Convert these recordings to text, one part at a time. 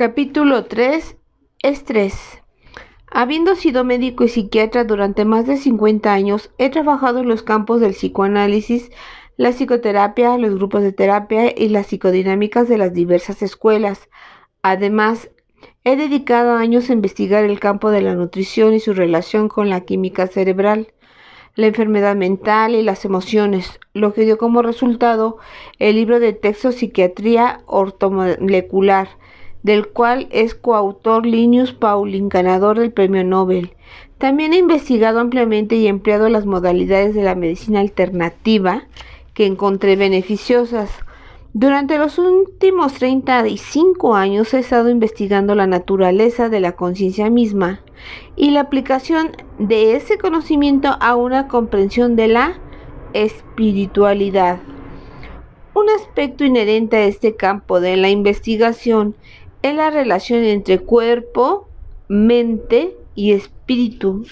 Capítulo 3. Estrés. Habiendo sido médico y psiquiatra durante más de 50 años, he trabajado en los campos del psicoanálisis, la psicoterapia, los grupos de terapia y las psicodinámicas de las diversas escuelas. Además, he dedicado años a investigar el campo de la nutrición y su relación con la química cerebral la enfermedad mental y las emociones, lo que dio como resultado el libro de texto Psiquiatría Ortomolecular, del cual es coautor Linus Pauling, ganador del Premio Nobel. También ha investigado ampliamente y empleado las modalidades de la medicina alternativa que encontré beneficiosas. Durante los últimos 35 años he estado investigando la naturaleza de la conciencia misma y la aplicación de ese conocimiento a una comprensión de la espiritualidad. Un aspecto inherente a este campo de la investigación es la relación entre cuerpo, mente y espíritu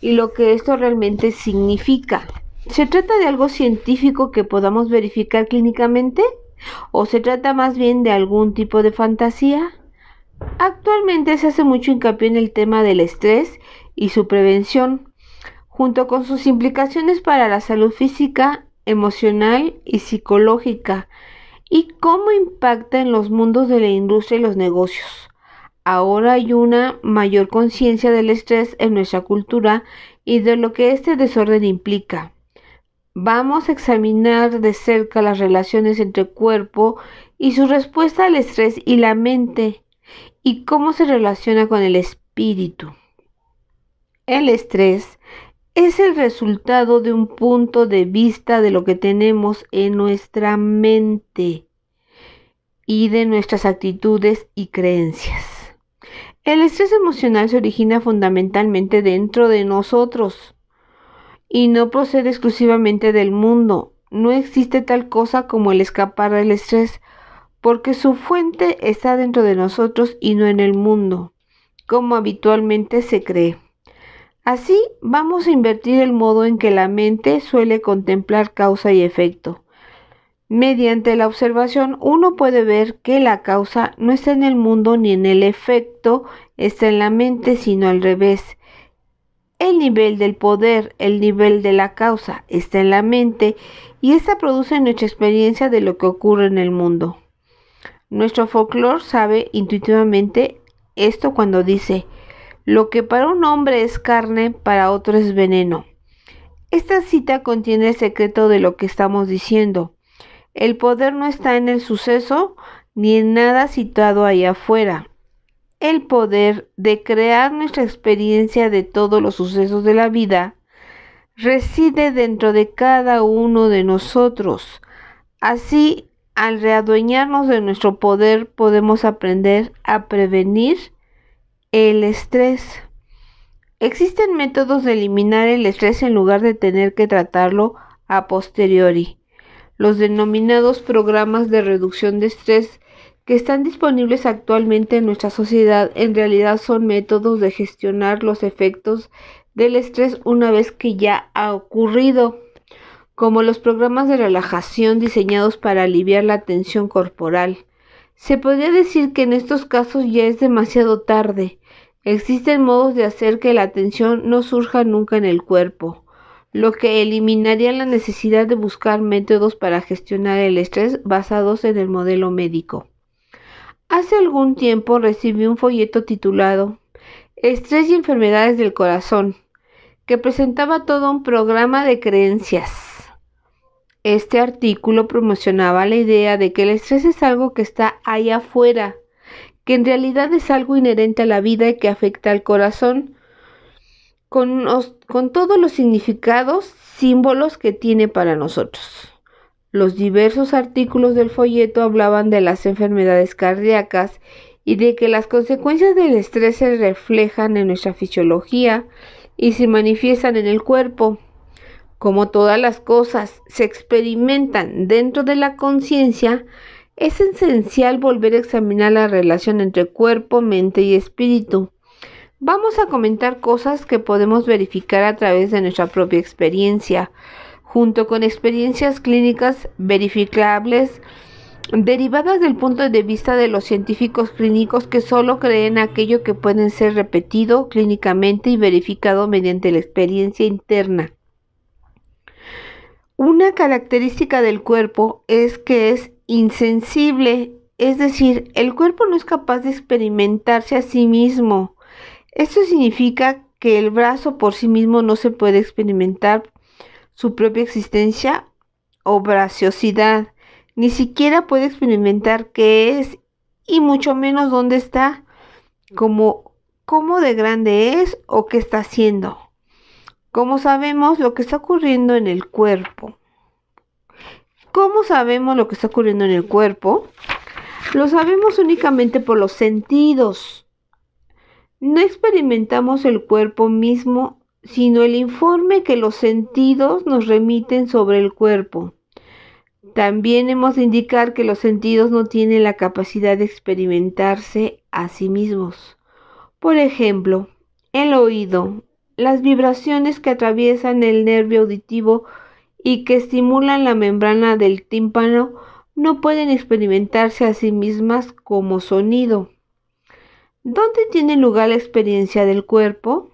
y lo que esto realmente significa. ¿Se trata de algo científico que podamos verificar clínicamente? ¿O se trata más bien de algún tipo de fantasía? Actualmente se hace mucho hincapié en el tema del estrés y su prevención, junto con sus implicaciones para la salud física, emocional y psicológica, y cómo impacta en los mundos de la industria y los negocios. Ahora hay una mayor conciencia del estrés en nuestra cultura y de lo que este desorden implica. Vamos a examinar de cerca las relaciones entre cuerpo y su respuesta al estrés y la mente y cómo se relaciona con el espíritu. El estrés es el resultado de un punto de vista de lo que tenemos en nuestra mente y de nuestras actitudes y creencias. El estrés emocional se origina fundamentalmente dentro de nosotros y no procede exclusivamente del mundo. No existe tal cosa como el escapar del estrés porque su fuente está dentro de nosotros y no en el mundo, como habitualmente se cree. Así vamos a invertir el modo en que la mente suele contemplar causa y efecto. Mediante la observación uno puede ver que la causa no está en el mundo ni en el efecto, está en la mente, sino al revés. El nivel del poder, el nivel de la causa está en la mente y esta produce nuestra experiencia de lo que ocurre en el mundo. Nuestro folclore sabe intuitivamente esto cuando dice, lo que para un hombre es carne, para otro es veneno. Esta cita contiene el secreto de lo que estamos diciendo. El poder no está en el suceso ni en nada situado ahí afuera. El poder de crear nuestra experiencia de todos los sucesos de la vida reside dentro de cada uno de nosotros. Así, al readueñarnos de nuestro poder, podemos aprender a prevenir el estrés. Existen métodos de eliminar el estrés en lugar de tener que tratarlo a posteriori. Los denominados programas de reducción de estrés que están disponibles actualmente en nuestra sociedad en realidad son métodos de gestionar los efectos del estrés una vez que ya ha ocurrido, como los programas de relajación diseñados para aliviar la tensión corporal. Se podría decir que en estos casos ya es demasiado tarde, Existen modos de hacer que la tensión no surja nunca en el cuerpo, lo que eliminaría la necesidad de buscar métodos para gestionar el estrés basados en el modelo médico. Hace algún tiempo recibí un folleto titulado Estrés y enfermedades del corazón, que presentaba todo un programa de creencias. Este artículo promocionaba la idea de que el estrés es algo que está allá afuera, que en realidad es algo inherente a la vida y que afecta al corazón, con, con todos los significados, símbolos que tiene para nosotros. Los diversos artículos del folleto hablaban de las enfermedades cardíacas y de que las consecuencias del estrés se reflejan en nuestra fisiología y se manifiestan en el cuerpo. Como todas las cosas se experimentan dentro de la conciencia, es esencial volver a examinar la relación entre cuerpo, mente y espíritu. Vamos a comentar cosas que podemos verificar a través de nuestra propia experiencia, junto con experiencias clínicas verificables derivadas del punto de vista de los científicos clínicos que solo creen aquello que puede ser repetido clínicamente y verificado mediante la experiencia interna. Una característica del cuerpo es que es insensible, es decir, el cuerpo no es capaz de experimentarse a sí mismo. Esto significa que el brazo por sí mismo no se puede experimentar su propia existencia o braciosidad, ni siquiera puede experimentar qué es y mucho menos dónde está, como cómo de grande es o qué está haciendo. Como sabemos, lo que está ocurriendo en el cuerpo ¿Cómo sabemos lo que está ocurriendo en el cuerpo? Lo sabemos únicamente por los sentidos. No experimentamos el cuerpo mismo, sino el informe que los sentidos nos remiten sobre el cuerpo. También hemos de indicar que los sentidos no tienen la capacidad de experimentarse a sí mismos. Por ejemplo, el oído, las vibraciones que atraviesan el nervio auditivo y que estimulan la membrana del tímpano no pueden experimentarse a sí mismas como sonido. ¿Dónde tiene lugar la experiencia del cuerpo?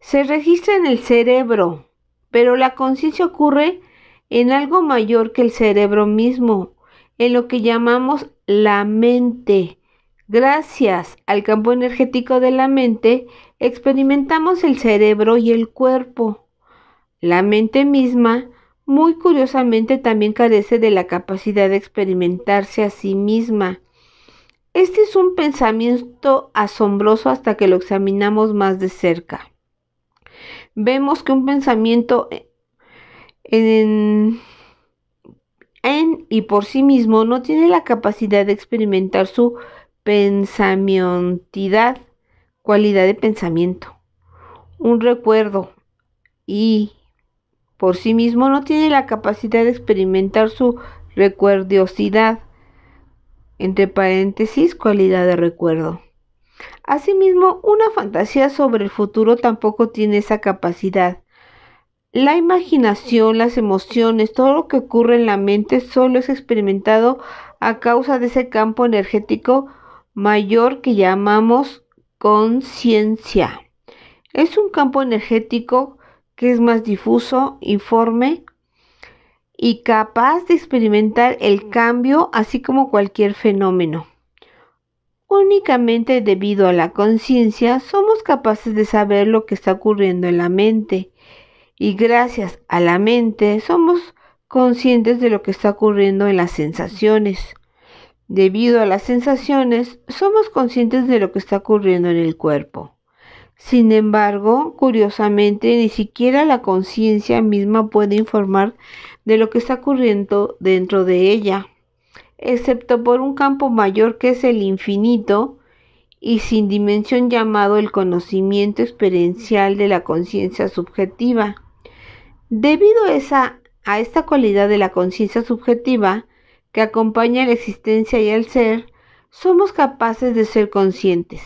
Se registra en el cerebro, pero la conciencia ocurre en algo mayor que el cerebro mismo, en lo que llamamos la mente. Gracias al campo energético de la mente, experimentamos el cerebro y el cuerpo. La mente misma, muy curiosamente, también carece de la capacidad de experimentarse a sí misma. Este es un pensamiento asombroso hasta que lo examinamos más de cerca. Vemos que un pensamiento en, y por sí mismo no tiene la capacidad de experimentar su pensamientidad, cualidad de pensamiento, un recuerdo y por sí mismo no tiene la capacidad de experimentar su recuerdosidad entre paréntesis, cualidad de recuerdo. Asimismo, una fantasía sobre el futuro tampoco tiene esa capacidad. La imaginación, las emociones, todo lo que ocurre en la mente solo es experimentado a causa de ese campo energético mayor que llamamos conciencia. Es un campo energético que es más difuso, informe y capaz de experimentar el cambio así como cualquier fenómeno. Únicamente debido a la conciencia somos capaces de saber lo que está ocurriendo en la mente y gracias a la mente somos conscientes de lo que está ocurriendo en las sensaciones. Debido a las sensaciones somos conscientes de lo que está ocurriendo en el cuerpo. Sin embargo, curiosamente, ni siquiera la conciencia misma puede informar de lo que está ocurriendo dentro de ella, excepto por un campo mayor que es el infinito y sin dimensión llamado el conocimiento experiencial de la conciencia subjetiva. Debido a, a esta cualidad de la conciencia subjetiva que acompaña a la existencia y al ser, somos capaces de ser conscientes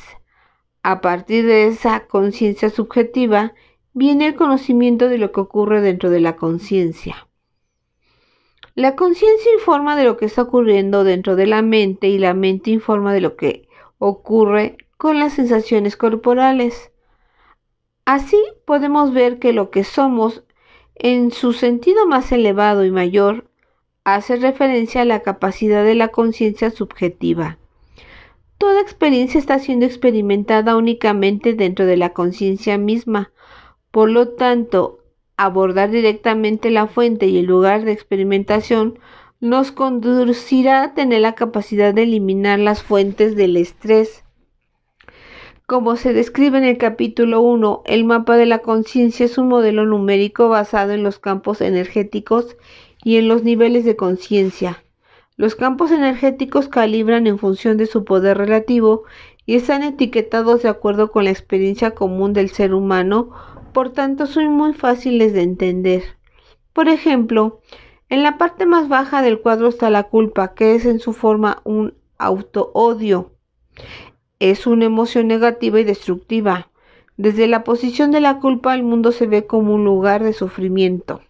a partir de esa conciencia subjetiva viene el conocimiento de lo que ocurre dentro de la conciencia. La conciencia informa de lo que está ocurriendo dentro de la mente y la mente informa de lo que ocurre con las sensaciones corporales. Así podemos ver que lo que somos en su sentido más elevado y mayor hace referencia a la capacidad de la conciencia subjetiva Toda experiencia está siendo experimentada únicamente dentro de la conciencia misma. Por lo tanto, abordar directamente la fuente y el lugar de experimentación nos conducirá a tener la capacidad de eliminar las fuentes del estrés. Como se describe en el capítulo 1, el mapa de la conciencia es un modelo numérico basado en los campos energéticos y en los niveles de conciencia. Los campos energéticos calibran en función de su poder relativo y están etiquetados de acuerdo con la experiencia común del ser humano, por tanto son muy fáciles de entender. Por ejemplo, en la parte más baja del cuadro está la culpa, que es en su forma un auto-odio. Es una emoción negativa y destructiva. Desde la posición de la culpa el mundo se ve como un lugar de sufrimiento.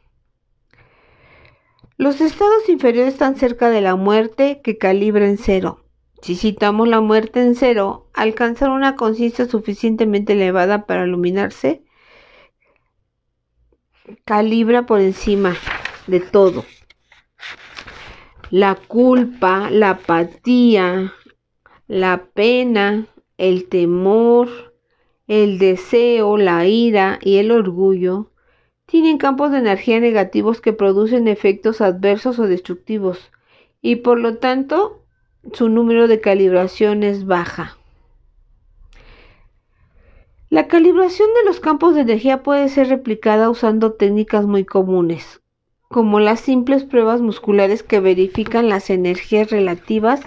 Los estados inferiores están cerca de la muerte que calibra en cero. Si citamos la muerte en cero, alcanzar una conciencia suficientemente elevada para iluminarse calibra por encima de todo. La culpa, la apatía, la pena, el temor, el deseo, la ira y el orgullo tienen campos de energía negativos que producen efectos adversos o destructivos y por lo tanto su número de calibración es baja. La calibración de los campos de energía puede ser replicada usando técnicas muy comunes, como las simples pruebas musculares que verifican las energías relativas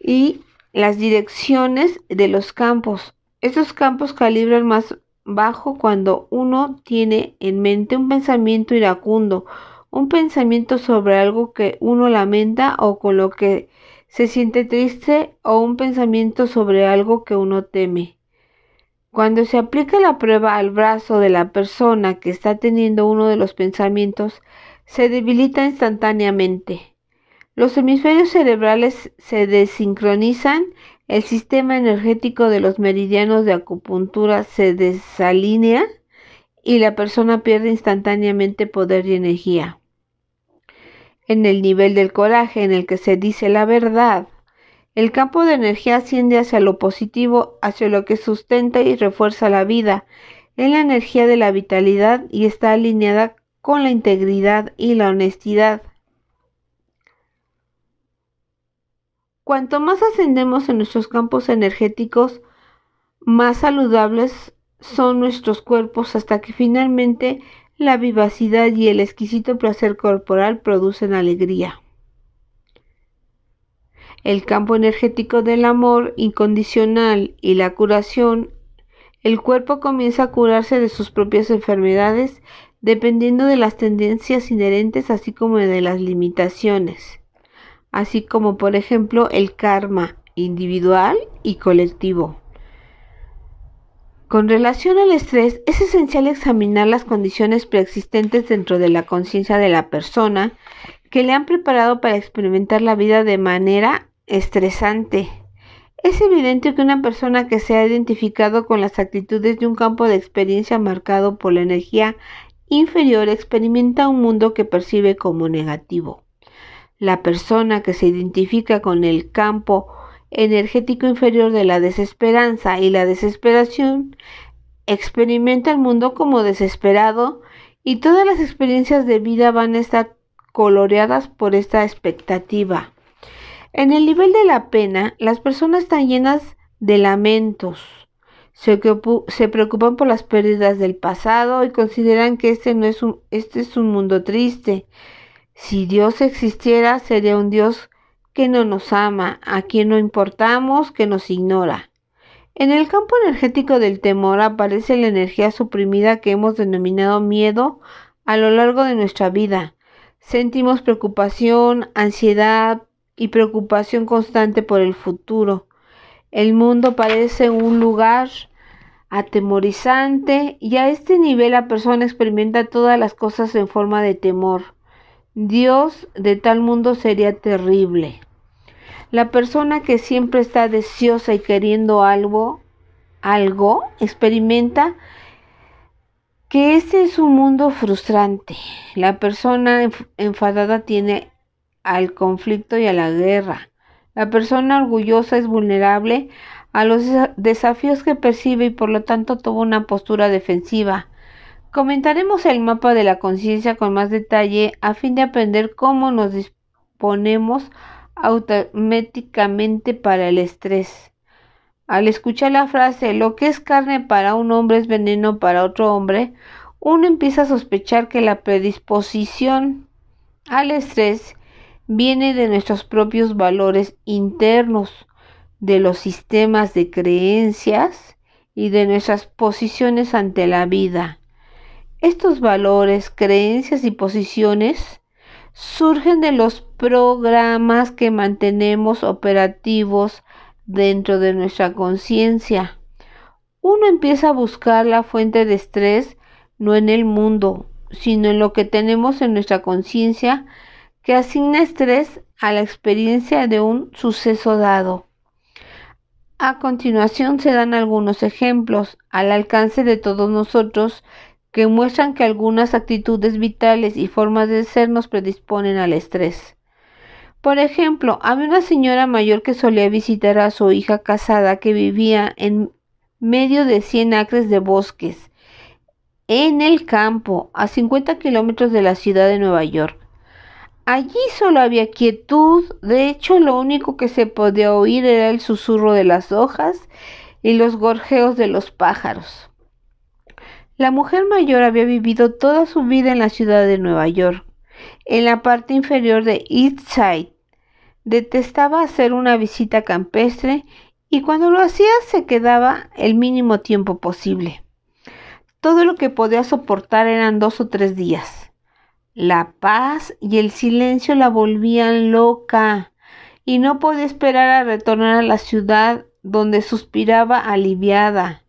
y las direcciones de los campos. Estos campos calibran más bajo cuando uno tiene en mente un pensamiento iracundo, un pensamiento sobre algo que uno lamenta o con lo que se siente triste o un pensamiento sobre algo que uno teme. Cuando se aplica la prueba al brazo de la persona que está teniendo uno de los pensamientos, se debilita instantáneamente. Los hemisferios cerebrales se desincronizan el sistema energético de los meridianos de acupuntura se desalinea y la persona pierde instantáneamente poder y energía. En el nivel del coraje en el que se dice la verdad, el campo de energía asciende hacia lo positivo, hacia lo que sustenta y refuerza la vida, en la energía de la vitalidad y está alineada con la integridad y la honestidad. Cuanto más ascendemos en nuestros campos energéticos, más saludables son nuestros cuerpos hasta que finalmente la vivacidad y el exquisito placer corporal producen alegría. El campo energético del amor incondicional y la curación, el cuerpo comienza a curarse de sus propias enfermedades dependiendo de las tendencias inherentes así como de las limitaciones así como por ejemplo el karma individual y colectivo. Con relación al estrés, es esencial examinar las condiciones preexistentes dentro de la conciencia de la persona que le han preparado para experimentar la vida de manera estresante. Es evidente que una persona que se ha identificado con las actitudes de un campo de experiencia marcado por la energía inferior experimenta un mundo que percibe como negativo. La persona que se identifica con el campo energético inferior de la desesperanza y la desesperación experimenta el mundo como desesperado y todas las experiencias de vida van a estar coloreadas por esta expectativa. En el nivel de la pena, las personas están llenas de lamentos. Se, preocupan por las pérdidas del pasado y consideran que este, no este es un mundo triste. Si Dios existiera, sería un Dios que no nos ama, a quien no importamos, que nos ignora. En el campo energético del temor aparece la energía suprimida que hemos denominado miedo a lo largo de nuestra vida. Sentimos preocupación, ansiedad y preocupación constante por el futuro. El mundo parece un lugar atemorizante y a este nivel la persona experimenta todas las cosas en forma de temor. Dios de tal mundo sería terrible. La persona que siempre está deseosa y queriendo algo, algo, experimenta que ese es un mundo frustrante. La persona enfadada tiene al conflicto y a la guerra. La persona orgullosa es vulnerable a los desafíos que percibe y por lo tanto toma una postura defensiva. Comentaremos el mapa de la conciencia con más detalle a fin de aprender cómo nos disponemos automáticamente para el estrés. Al escuchar la frase lo que es carne para un hombre es veneno para otro hombre, uno empieza a sospechar que la predisposición al estrés viene de nuestros propios valores internos, de los sistemas de creencias y de nuestras posiciones ante la vida. Estos valores, creencias y posiciones surgen de los programas que mantenemos operativos dentro de nuestra conciencia. Uno empieza a buscar la fuente de estrés no en el mundo, sino en lo que tenemos en nuestra conciencia que asigna estrés a la experiencia de un suceso dado. A continuación se dan algunos ejemplos al alcance de todos nosotros que muestran que algunas actitudes vitales y formas de ser nos predisponen al estrés. Por ejemplo, había una señora mayor que solía visitar a su hija casada que vivía en medio de 100 acres de bosques, en el campo, a 50 kilómetros de la ciudad de Nueva York. Allí solo había quietud, de hecho lo único que se podía oír era el susurro de las hojas y los gorjeos de los pájaros. La mujer mayor había vivido toda su vida en la ciudad de Nueva York, en la parte inferior de East Side. Detestaba hacer una visita campestre y cuando lo hacía se quedaba el mínimo tiempo posible. Todo lo que podía soportar eran dos o tres días. La paz y el silencio la volvían loca y no podía esperar a retornar a la ciudad donde suspiraba aliviada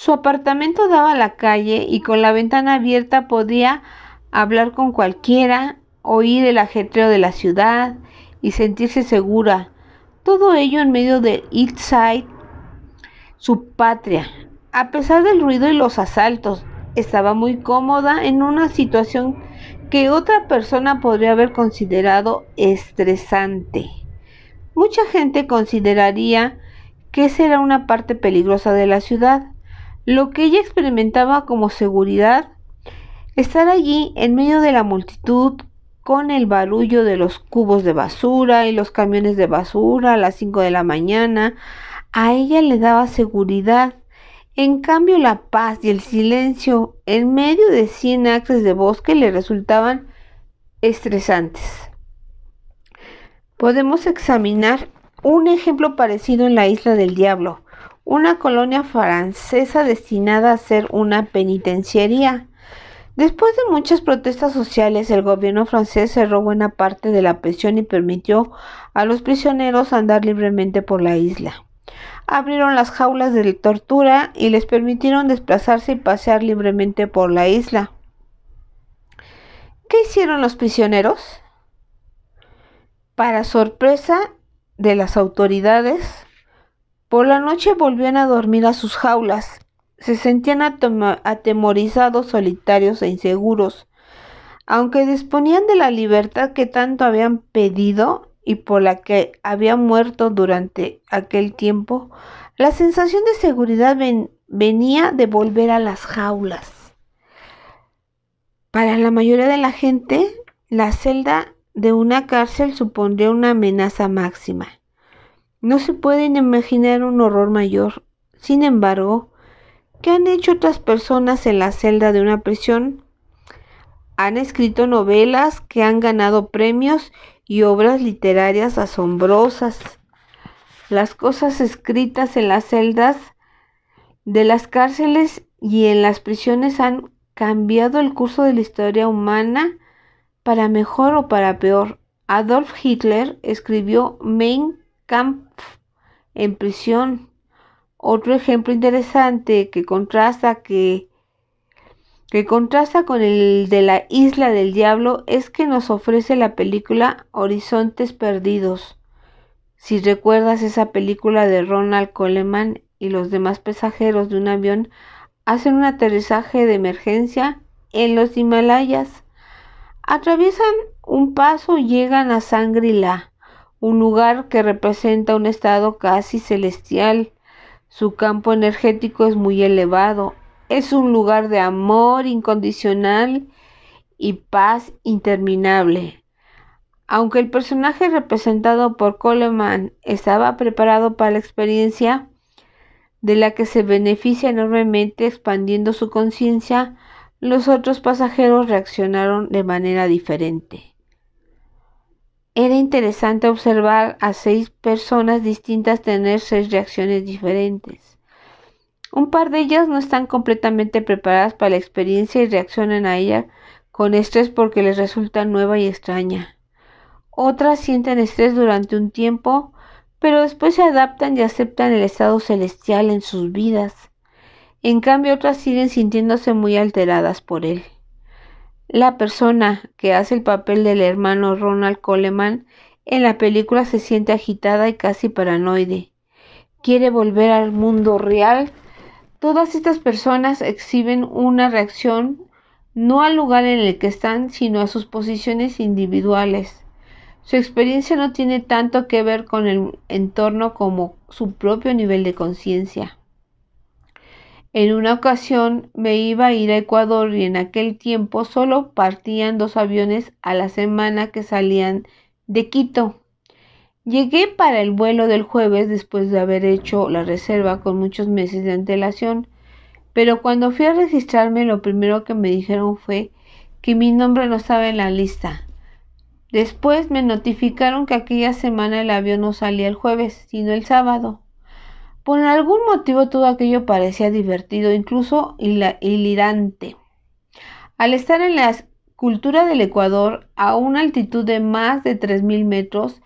su apartamento daba a la calle y con la ventana abierta podía hablar con cualquiera, oír el ajetreo de la ciudad y sentirse segura. Todo ello en medio de Eastside, su patria. A pesar del ruido y los asaltos, estaba muy cómoda en una situación que otra persona podría haber considerado estresante. Mucha gente consideraría que esa era una parte peligrosa de la ciudad lo que ella experimentaba como seguridad, estar allí en medio de la multitud con el barullo de los cubos de basura y los camiones de basura a las 5 de la mañana, a ella le daba seguridad. En cambio, la paz y el silencio en medio de 100 acres de bosque le resultaban estresantes. Podemos examinar un ejemplo parecido en la isla del diablo, una colonia francesa destinada a ser una penitenciaría. Después de muchas protestas sociales, el gobierno francés cerró buena parte de la prisión y permitió a los prisioneros andar libremente por la isla. Abrieron las jaulas de tortura y les permitieron desplazarse y pasear libremente por la isla. ¿Qué hicieron los prisioneros? Para sorpresa de las autoridades, por la noche volvían a dormir a sus jaulas. Se sentían atemorizados, solitarios e inseguros. Aunque disponían de la libertad que tanto habían pedido y por la que habían muerto durante aquel tiempo, la sensación de seguridad venía de volver a las jaulas. Para la mayoría de la gente, la celda de una cárcel supondría una amenaza máxima. No se pueden imaginar un horror mayor. Sin embargo, ¿qué han hecho otras personas en la celda de una prisión? Han escrito novelas que han ganado premios y obras literarias asombrosas. Las cosas escritas en las celdas de las cárceles y en las prisiones han cambiado el curso de la historia humana para mejor o para peor. Adolf Hitler escribió Mein Camp en prisión. Otro ejemplo interesante que contrasta que que contrasta con el de la isla del diablo es que nos ofrece la película Horizontes Perdidos. Si recuerdas esa película de Ronald Coleman y los demás pasajeros de un avión hacen un aterrizaje de emergencia en los Himalayas, atraviesan un paso y llegan a Sangrila, un lugar que representa un estado casi celestial. Su campo energético es muy elevado. Es un lugar de amor incondicional y paz interminable. Aunque el personaje representado por Coleman estaba preparado para la experiencia, de la que se beneficia enormemente expandiendo su conciencia, los otros pasajeros reaccionaron de manera diferente. Era interesante observar a seis personas distintas tener seis reacciones diferentes. Un par de ellas no están completamente preparadas para la experiencia y reaccionan a ella con estrés porque les resulta nueva y extraña. Otras sienten estrés durante un tiempo, pero después se adaptan y aceptan el estado celestial en sus vidas. En cambio, otras siguen sintiéndose muy alteradas por él. La persona que hace el papel del hermano Ronald Coleman en la película se siente agitada y casi paranoide. Quiere volver al mundo real. Todas estas personas exhiben una reacción no al lugar en el que están, sino a sus posiciones individuales. Su experiencia no tiene tanto que ver con el entorno como su propio nivel de conciencia. En una ocasión me iba a ir a Ecuador y en aquel tiempo solo partían dos aviones a la semana que salían de Quito. Llegué para el vuelo del jueves después de haber hecho la reserva con muchos meses de antelación, pero cuando fui a registrarme lo primero que me dijeron fue que mi nombre no estaba en la lista. Después me notificaron que aquella semana el avión no salía el jueves, sino el sábado. Por algún motivo todo aquello parecía divertido, incluso hilirante. Al estar en la cultura del Ecuador, a una altitud de más de 3.000 metros,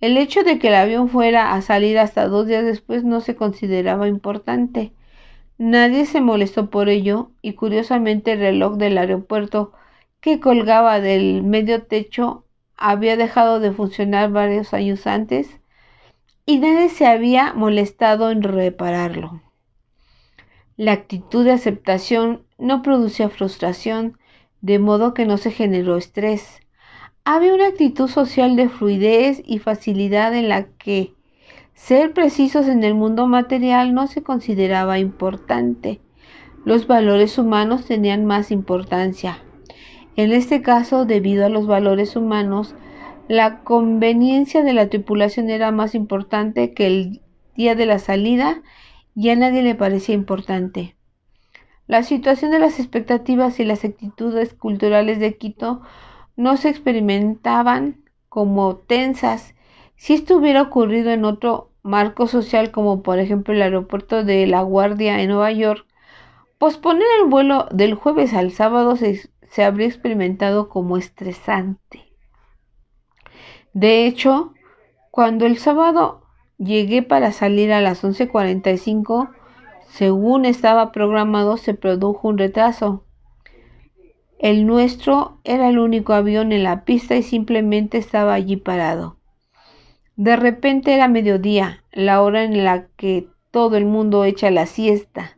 el hecho de que el avión fuera a salir hasta dos días después no se consideraba importante. Nadie se molestó por ello y curiosamente el reloj del aeropuerto que colgaba del medio techo había dejado de funcionar varios años antes y nadie se había molestado en repararlo. La actitud de aceptación no producía frustración, de modo que no se generó estrés. Había una actitud social de fluidez y facilidad en la que ser precisos en el mundo material no se consideraba importante. Los valores humanos tenían más importancia. En este caso, debido a los valores humanos, la conveniencia de la tripulación era más importante que el día de la salida y a nadie le parecía importante. La situación de las expectativas y las actitudes culturales de Quito no se experimentaban como tensas si esto hubiera ocurrido en otro marco social como por ejemplo el aeropuerto de La Guardia en Nueva York. Posponer el vuelo del jueves al sábado se, se habría experimentado como estresante. De hecho, cuando el sábado llegué para salir a las 11.45, según estaba programado, se produjo un retraso. El nuestro era el único avión en la pista y simplemente estaba allí parado. De repente era mediodía, la hora en la que todo el mundo echa la siesta,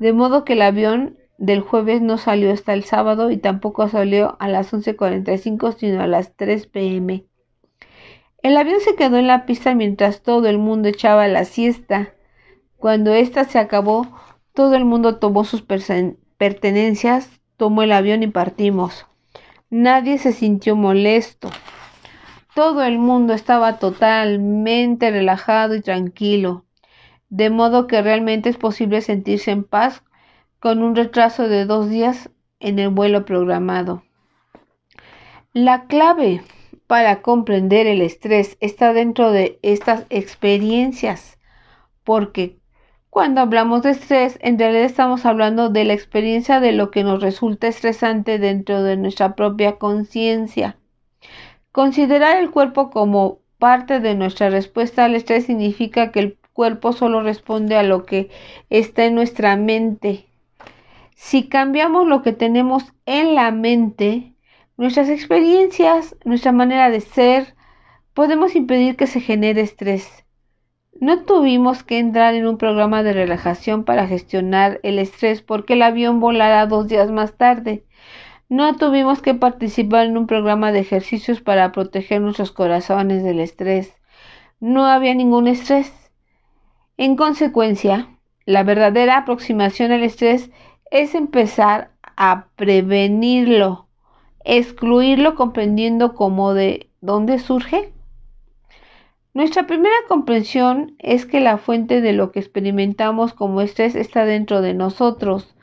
de modo que el avión del jueves no salió hasta el sábado y tampoco salió a las 11.45 sino a las 3 pm. El avión se quedó en la pista mientras todo el mundo echaba la siesta. Cuando ésta se acabó, todo el mundo tomó sus pertenencias, tomó el avión y partimos. Nadie se sintió molesto. Todo el mundo estaba totalmente relajado y tranquilo, de modo que realmente es posible sentirse en paz con un retraso de dos días en el vuelo programado. La clave para comprender el estrés está dentro de estas experiencias, porque cuando hablamos de estrés, en realidad estamos hablando de la experiencia de lo que nos resulta estresante dentro de nuestra propia conciencia. Considerar el cuerpo como parte de nuestra respuesta al estrés significa que el cuerpo solo responde a lo que está en nuestra mente. Si cambiamos lo que tenemos en la mente, Nuestras experiencias, nuestra manera de ser, podemos impedir que se genere estrés. No tuvimos que entrar en un programa de relajación para gestionar el estrés porque el avión volará dos días más tarde. No tuvimos que participar en un programa de ejercicios para proteger nuestros corazones del estrés. No había ningún estrés. En consecuencia, la verdadera aproximación al estrés es empezar a prevenirlo excluirlo comprendiendo cómo de dónde surge? Nuestra primera comprensión es que la fuente de lo que experimentamos como estrés está dentro de nosotros.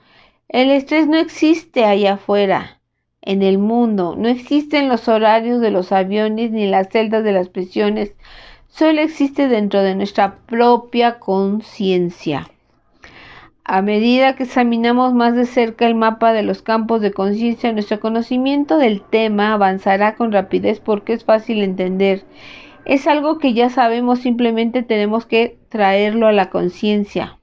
El estrés no existe allá afuera, en el mundo, no existen los horarios de los aviones ni las celdas de las prisiones, solo existe dentro de nuestra propia conciencia. A medida que examinamos más de cerca el mapa de los campos de conciencia, nuestro conocimiento del tema avanzará con rapidez porque es fácil entender. Es algo que ya sabemos, simplemente tenemos que traerlo a la conciencia.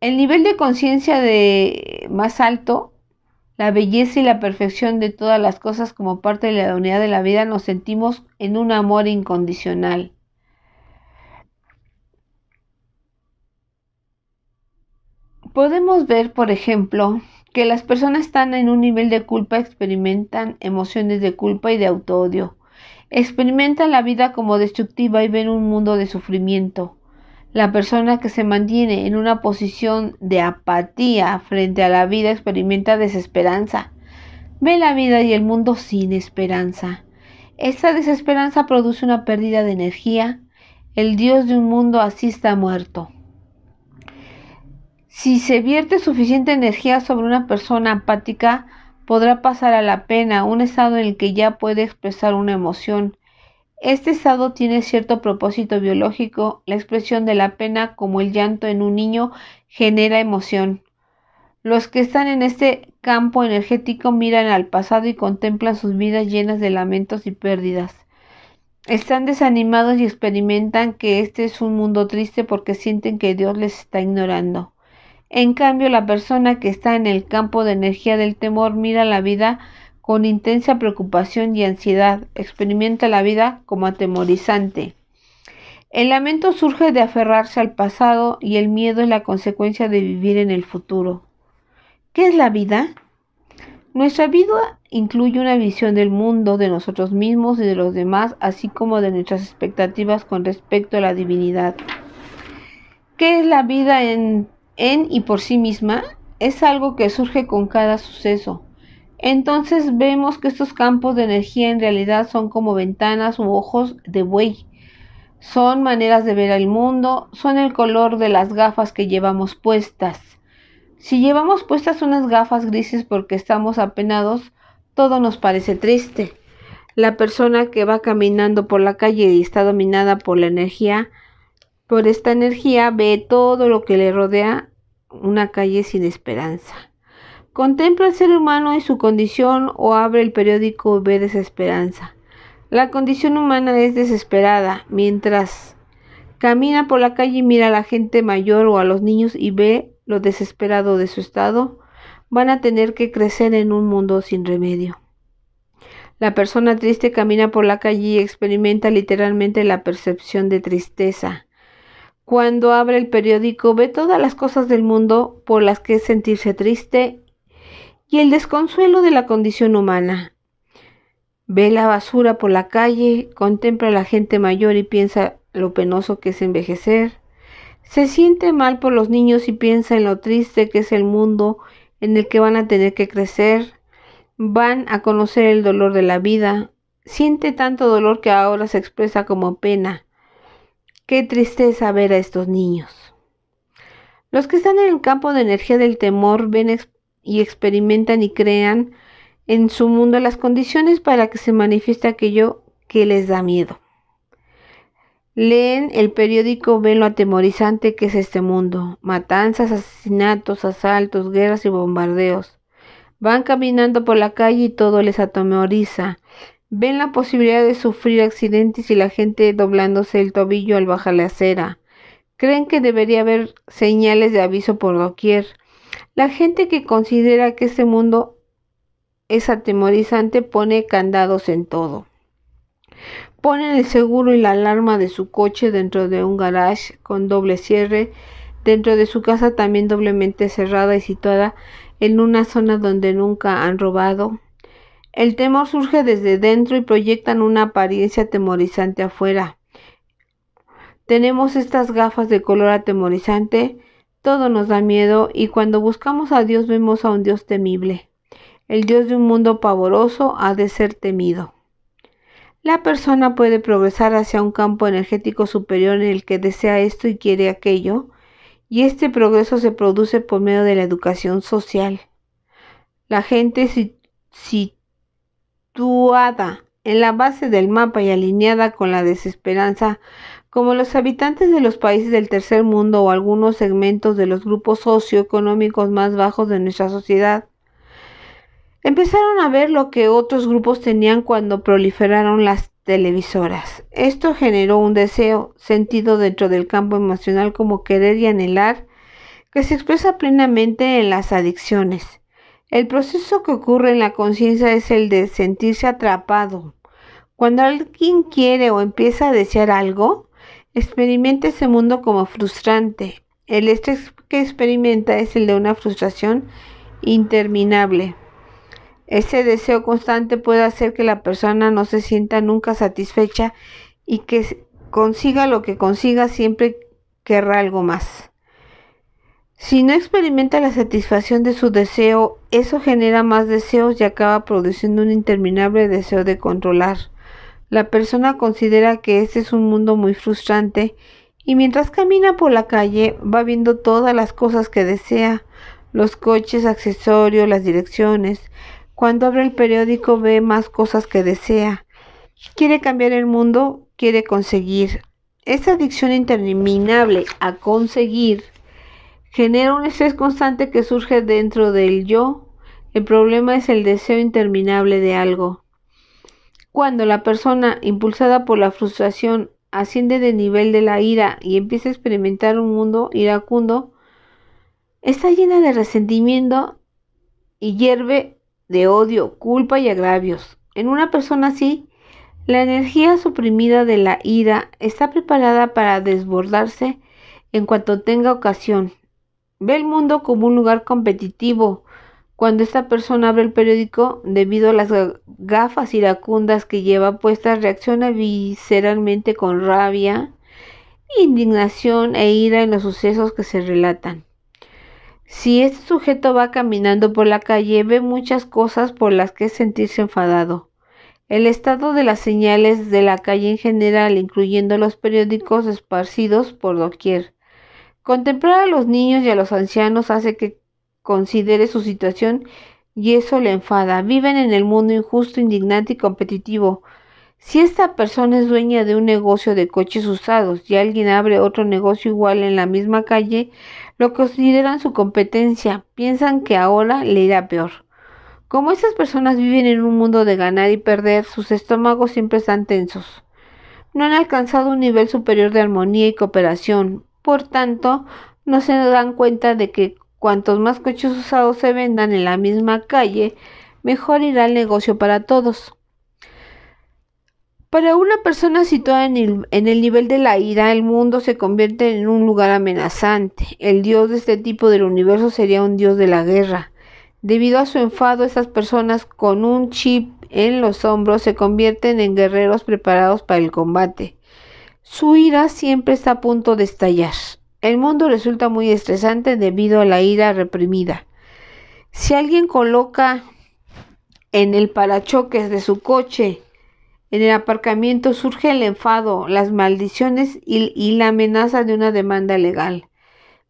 El nivel de conciencia de más alto, la belleza y la perfección de todas las cosas como parte de la unidad de la vida, nos sentimos en un amor incondicional. Podemos ver, por ejemplo, que las personas están en un nivel de culpa, experimentan emociones de culpa y de autoodio. Experimentan la vida como destructiva y ven un mundo de sufrimiento. La persona que se mantiene en una posición de apatía frente a la vida experimenta desesperanza. Ve la vida y el mundo sin esperanza. Esta desesperanza produce una pérdida de energía. El Dios de un mundo así está muerto. Si se vierte suficiente energía sobre una persona apática, podrá pasar a la pena, un estado en el que ya puede expresar una emoción. Este estado tiene cierto propósito biológico, la expresión de la pena como el llanto en un niño genera emoción. Los que están en este campo energético miran al pasado y contemplan sus vidas llenas de lamentos y pérdidas. Están desanimados y experimentan que este es un mundo triste porque sienten que Dios les está ignorando. En cambio, la persona que está en el campo de energía del temor mira la vida con intensa preocupación y ansiedad, experimenta la vida como atemorizante. El lamento surge de aferrarse al pasado y el miedo es la consecuencia de vivir en el futuro. ¿Qué es la vida? Nuestra vida incluye una visión del mundo, de nosotros mismos y de los demás, así como de nuestras expectativas con respecto a la divinidad. ¿Qué es la vida en en y por sí misma es algo que surge con cada suceso. Entonces vemos que estos campos de energía en realidad son como ventanas u ojos de buey. Son maneras de ver el mundo, son el color de las gafas que llevamos puestas. Si llevamos puestas unas gafas grises porque estamos apenados, todo nos parece triste. La persona que va caminando por la calle y está dominada por la energía, por esta energía ve todo lo que le rodea una calle sin esperanza. Contempla al ser humano en su condición o abre el periódico y ve desesperanza. La condición humana es desesperada mientras camina por la calle y mira a la gente mayor o a los niños y ve lo desesperado de su estado, van a tener que crecer en un mundo sin remedio. La persona triste camina por la calle y experimenta literalmente la percepción de tristeza cuando abre el periódico ve todas las cosas del mundo por las que es sentirse triste y el desconsuelo de la condición humana. Ve la basura por la calle, contempla a la gente mayor y piensa lo penoso que es envejecer. Se siente mal por los niños y piensa en lo triste que es el mundo en el que van a tener que crecer. Van a conocer el dolor de la vida. Siente tanto dolor que ahora se expresa como pena. Qué tristeza ver a estos niños. Los que están en el campo de energía del temor ven y experimentan y crean en su mundo las condiciones para que se manifieste aquello que les da miedo. Leen el periódico, ven lo atemorizante que es este mundo. Matanzas, asesinatos, asaltos, guerras y bombardeos. Van caminando por la calle y todo les atemoriza. Ven la posibilidad de sufrir accidentes y la gente doblándose el tobillo al bajar la acera. Creen que debería haber señales de aviso por doquier. La gente que considera que este mundo es atemorizante pone candados en todo. Ponen el seguro y la alarma de su coche dentro de un garage con doble cierre, dentro de su casa también doblemente cerrada y situada en una zona donde nunca han robado, el temor surge desde dentro y proyectan una apariencia atemorizante afuera. Tenemos estas gafas de color atemorizante, todo nos da miedo y cuando buscamos a Dios vemos a un Dios temible. El Dios de un mundo pavoroso ha de ser temido. La persona puede progresar hacia un campo energético superior en el que desea esto y quiere aquello, y este progreso se produce por medio de la educación social. La gente, si, situada en la base del mapa y alineada con la desesperanza, como los habitantes de los países del tercer mundo o algunos segmentos de los grupos socioeconómicos más bajos de nuestra sociedad. Empezaron a ver lo que otros grupos tenían cuando proliferaron las televisoras. Esto generó un deseo, sentido dentro del campo emocional como querer y anhelar, que se expresa plenamente en las adicciones el proceso que ocurre en la conciencia es el de sentirse atrapado. Cuando alguien quiere o empieza a desear algo, experimenta ese mundo como frustrante. El estrés que experimenta es el de una frustración interminable. Ese deseo constante puede hacer que la persona no se sienta nunca satisfecha y que consiga lo que consiga siempre querrá algo más. Si no experimenta la satisfacción de su deseo, eso genera más deseos y acaba produciendo un interminable deseo de controlar. La persona considera que este es un mundo muy frustrante y mientras camina por la calle va viendo todas las cosas que desea, los coches, accesorios, las direcciones. Cuando abre el periódico ve más cosas que desea. Quiere cambiar el mundo, quiere conseguir. Esa adicción interminable a conseguir genera un estrés constante que surge dentro del yo. El problema es el deseo interminable de algo. Cuando la persona, impulsada por la frustración, asciende de nivel de la ira y empieza a experimentar un mundo iracundo, está llena de resentimiento y hierve de odio, culpa y agravios. En una persona así, la energía suprimida de la ira está preparada para desbordarse en cuanto tenga ocasión. Ve el mundo como un lugar competitivo. Cuando esta persona abre el periódico, debido a las gafas iracundas que lleva puestas, reacciona visceralmente con rabia, indignación e ira en los sucesos que se relatan. Si este sujeto va caminando por la calle, ve muchas cosas por las que sentirse enfadado. El estado de las señales de la calle en general, incluyendo los periódicos esparcidos por doquier Contemplar a los niños y a los ancianos hace que considere su situación y eso le enfada. Viven en el mundo injusto, indignante y competitivo. Si esta persona es dueña de un negocio de coches usados y alguien abre otro negocio igual en la misma calle, lo consideran su competencia, piensan que ahora le irá peor. Como estas personas viven en un mundo de ganar y perder, sus estómagos siempre están tensos. No han alcanzado un nivel superior de armonía y cooperación, por tanto, no se dan cuenta de que cuantos más coches usados se vendan en la misma calle, mejor irá el negocio para todos. Para una persona situada en el, nivel de la ira, el mundo se convierte en un lugar amenazante. El dios de este tipo del universo sería un dios de la guerra. Debido a su enfado, estas personas con un chip en los hombros se convierten en guerreros preparados para el combate. Su ira siempre está a punto de estallar. El mundo resulta muy estresante debido a la ira reprimida. Si alguien coloca en el parachoques de su coche, en el aparcamiento surge el enfado, las maldiciones y, la amenaza de una demanda legal.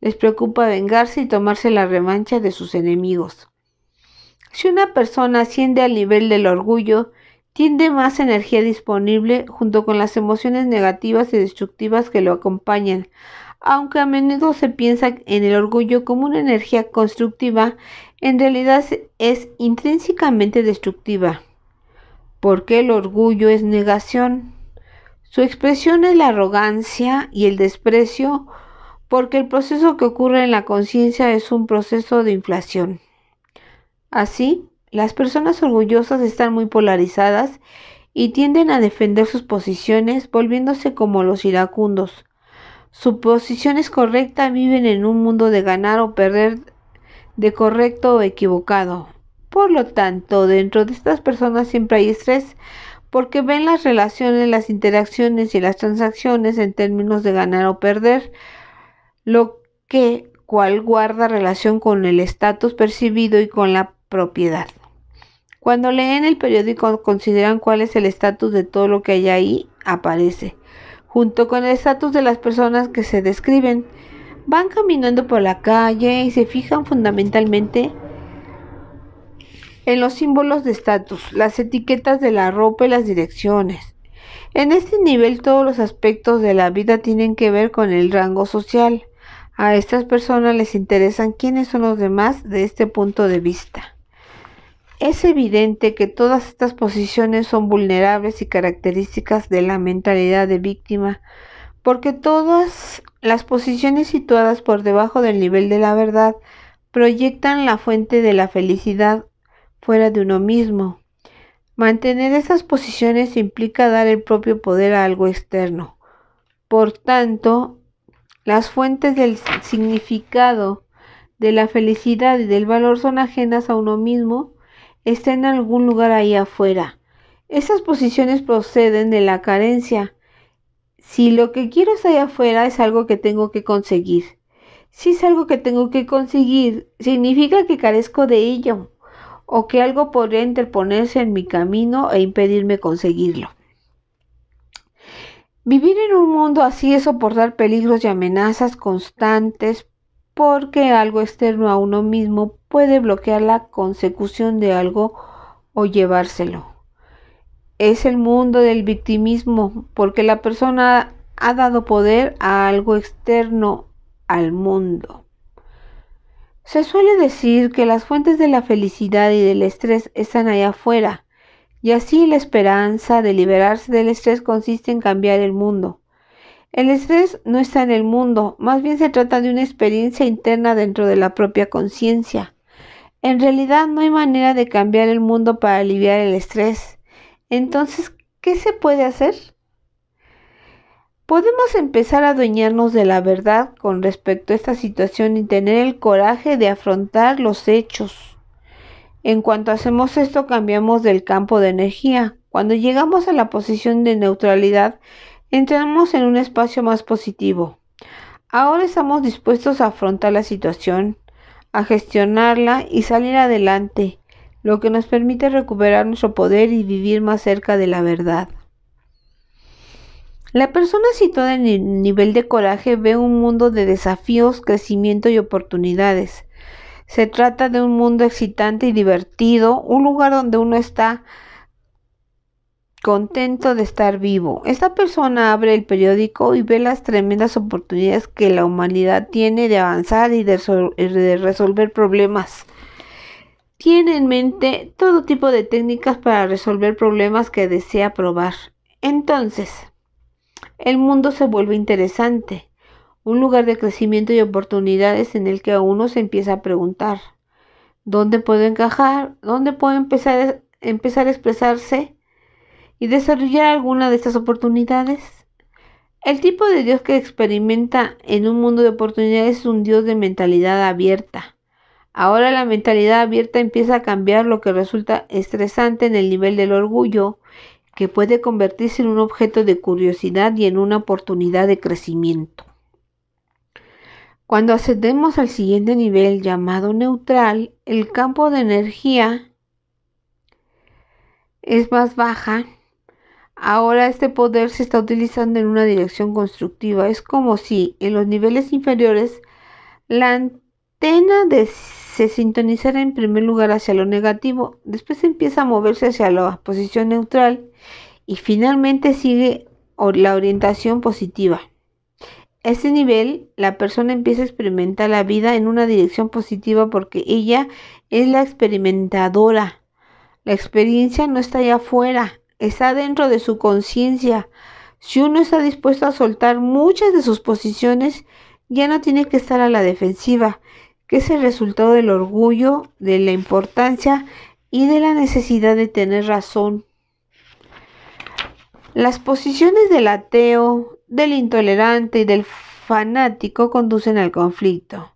Les preocupa vengarse y tomarse la revancha de sus enemigos. Si una persona asciende al nivel del orgullo, tiende más energía disponible junto con las emociones negativas y destructivas que lo acompañan. Aunque a menudo se piensa en el orgullo como una energía constructiva, en realidad es intrínsecamente destructiva. Porque el orgullo es negación. Su expresión es la arrogancia y el desprecio porque el proceso que ocurre en la conciencia es un proceso de inflación. Así, las personas orgullosas están muy polarizadas y tienden a defender sus posiciones volviéndose como los iracundos. Su posición es correcta, viven en un mundo de ganar o perder, de correcto o equivocado. Por lo tanto, dentro de estas personas siempre hay estrés porque ven las relaciones, las interacciones y las transacciones en términos de ganar o perder, lo que cual guarda relación con el estatus percibido y con la propiedad. Cuando leen el periódico consideran cuál es el estatus de todo lo que hay ahí, aparece, junto con el estatus de las personas que se describen. Van caminando por la calle y se fijan fundamentalmente en los símbolos de estatus, las etiquetas de la ropa y las direcciones. En este nivel todos los aspectos de la vida tienen que ver con el rango social. A estas personas les interesan quiénes son los demás de este punto de vista. Es evidente que todas estas posiciones son vulnerables y características de la mentalidad de víctima, porque todas las posiciones situadas por debajo del nivel de la verdad proyectan la fuente de la felicidad fuera de uno mismo. Mantener esas posiciones implica dar el propio poder a algo externo. Por tanto, las fuentes del significado de la felicidad y del valor son ajenas a uno mismo está en algún lugar ahí afuera. Esas posiciones proceden de la carencia. Si lo que quiero es allá afuera es algo que tengo que conseguir. Si es algo que tengo que conseguir, significa que carezco de ello o que algo podría interponerse en mi camino e impedirme conseguirlo. Vivir en un mundo así es soportar peligros y amenazas constantes porque algo externo a uno mismo puede bloquear la consecución de algo o llevárselo. Es el mundo del victimismo, porque la persona ha dado poder a algo externo al mundo. Se suele decir que las fuentes de la felicidad y del estrés están allá afuera, y así la esperanza de liberarse del estrés consiste en cambiar el mundo. El estrés no está en el mundo, más bien se trata de una experiencia interna dentro de la propia conciencia. En realidad no hay manera de cambiar el mundo para aliviar el estrés. Entonces, ¿qué se puede hacer? Podemos empezar a adueñarnos de la verdad con respecto a esta situación y tener el coraje de afrontar los hechos. En cuanto hacemos esto cambiamos del campo de energía. Cuando llegamos a la posición de neutralidad, entramos en un espacio más positivo. Ahora estamos dispuestos a afrontar la situación, a gestionarla y salir adelante, lo que nos permite recuperar nuestro poder y vivir más cerca de la verdad. La persona situada en el nivel de coraje ve un mundo de desafíos, crecimiento y oportunidades. Se trata de un mundo excitante y divertido, un lugar donde uno está contento de estar vivo. Esta persona abre el periódico y ve las tremendas oportunidades que la humanidad tiene de avanzar y de, resolver problemas. Tiene en mente todo tipo de técnicas para resolver problemas que desea probar. Entonces, el mundo se vuelve interesante, un lugar de crecimiento y oportunidades en el que uno se empieza a preguntar, ¿dónde puedo encajar? ¿Dónde puedo empezar, empezar a expresarse? y desarrollar alguna de estas oportunidades. El tipo de Dios que experimenta en un mundo de oportunidades es un Dios de mentalidad abierta. Ahora la mentalidad abierta empieza a cambiar lo que resulta estresante en el nivel del orgullo, que puede convertirse en un objeto de curiosidad y en una oportunidad de crecimiento. Cuando ascendemos al siguiente nivel llamado neutral, el campo de energía es más baja Ahora este poder se está utilizando en una dirección constructiva. Es como si en los niveles inferiores la antena se sintonizara en primer lugar hacia lo negativo, después empieza a moverse hacia la posición neutral y finalmente sigue la orientación positiva. A este nivel, la persona empieza a experimentar la vida en una dirección positiva porque ella es la experimentadora. La experiencia no está allá afuera, está dentro de su conciencia. Si uno está dispuesto a soltar muchas de sus posiciones, ya no tiene que estar a la defensiva, que es el resultado del orgullo, de la importancia y de la necesidad de tener razón. Las posiciones del ateo, del intolerante y del fanático conducen al conflicto.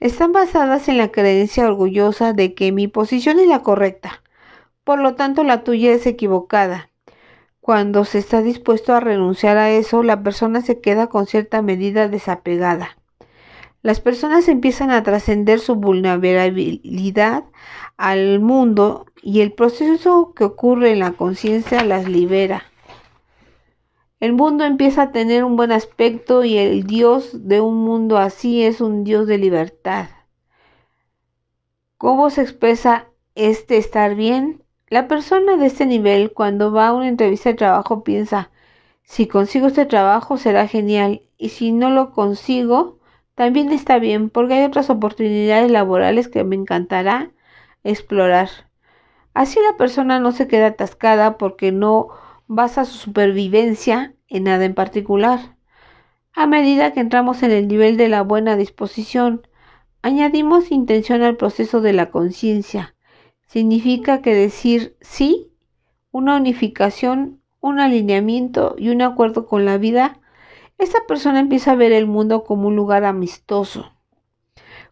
Están basadas en la creencia orgullosa de que mi posición es la correcta por lo tanto, la tuya es equivocada. Cuando se está dispuesto a renunciar a eso, la persona se queda con cierta medida desapegada. Las personas empiezan a trascender su vulnerabilidad al mundo y el proceso que ocurre en la conciencia las libera. El mundo empieza a tener un buen aspecto y el Dios de un mundo así es un Dios de libertad. ¿Cómo se expresa este estar bien? La persona de este nivel cuando va a una entrevista de trabajo piensa, si consigo este trabajo será genial y si no lo consigo, también está bien porque hay otras oportunidades laborales que me encantará explorar. Así la persona no se queda atascada porque no basa su supervivencia en nada en particular. A medida que entramos en el nivel de la buena disposición, añadimos intención al proceso de la conciencia significa que decir sí, una unificación, un alineamiento y un acuerdo con la vida, esta persona empieza a ver el mundo como un lugar amistoso.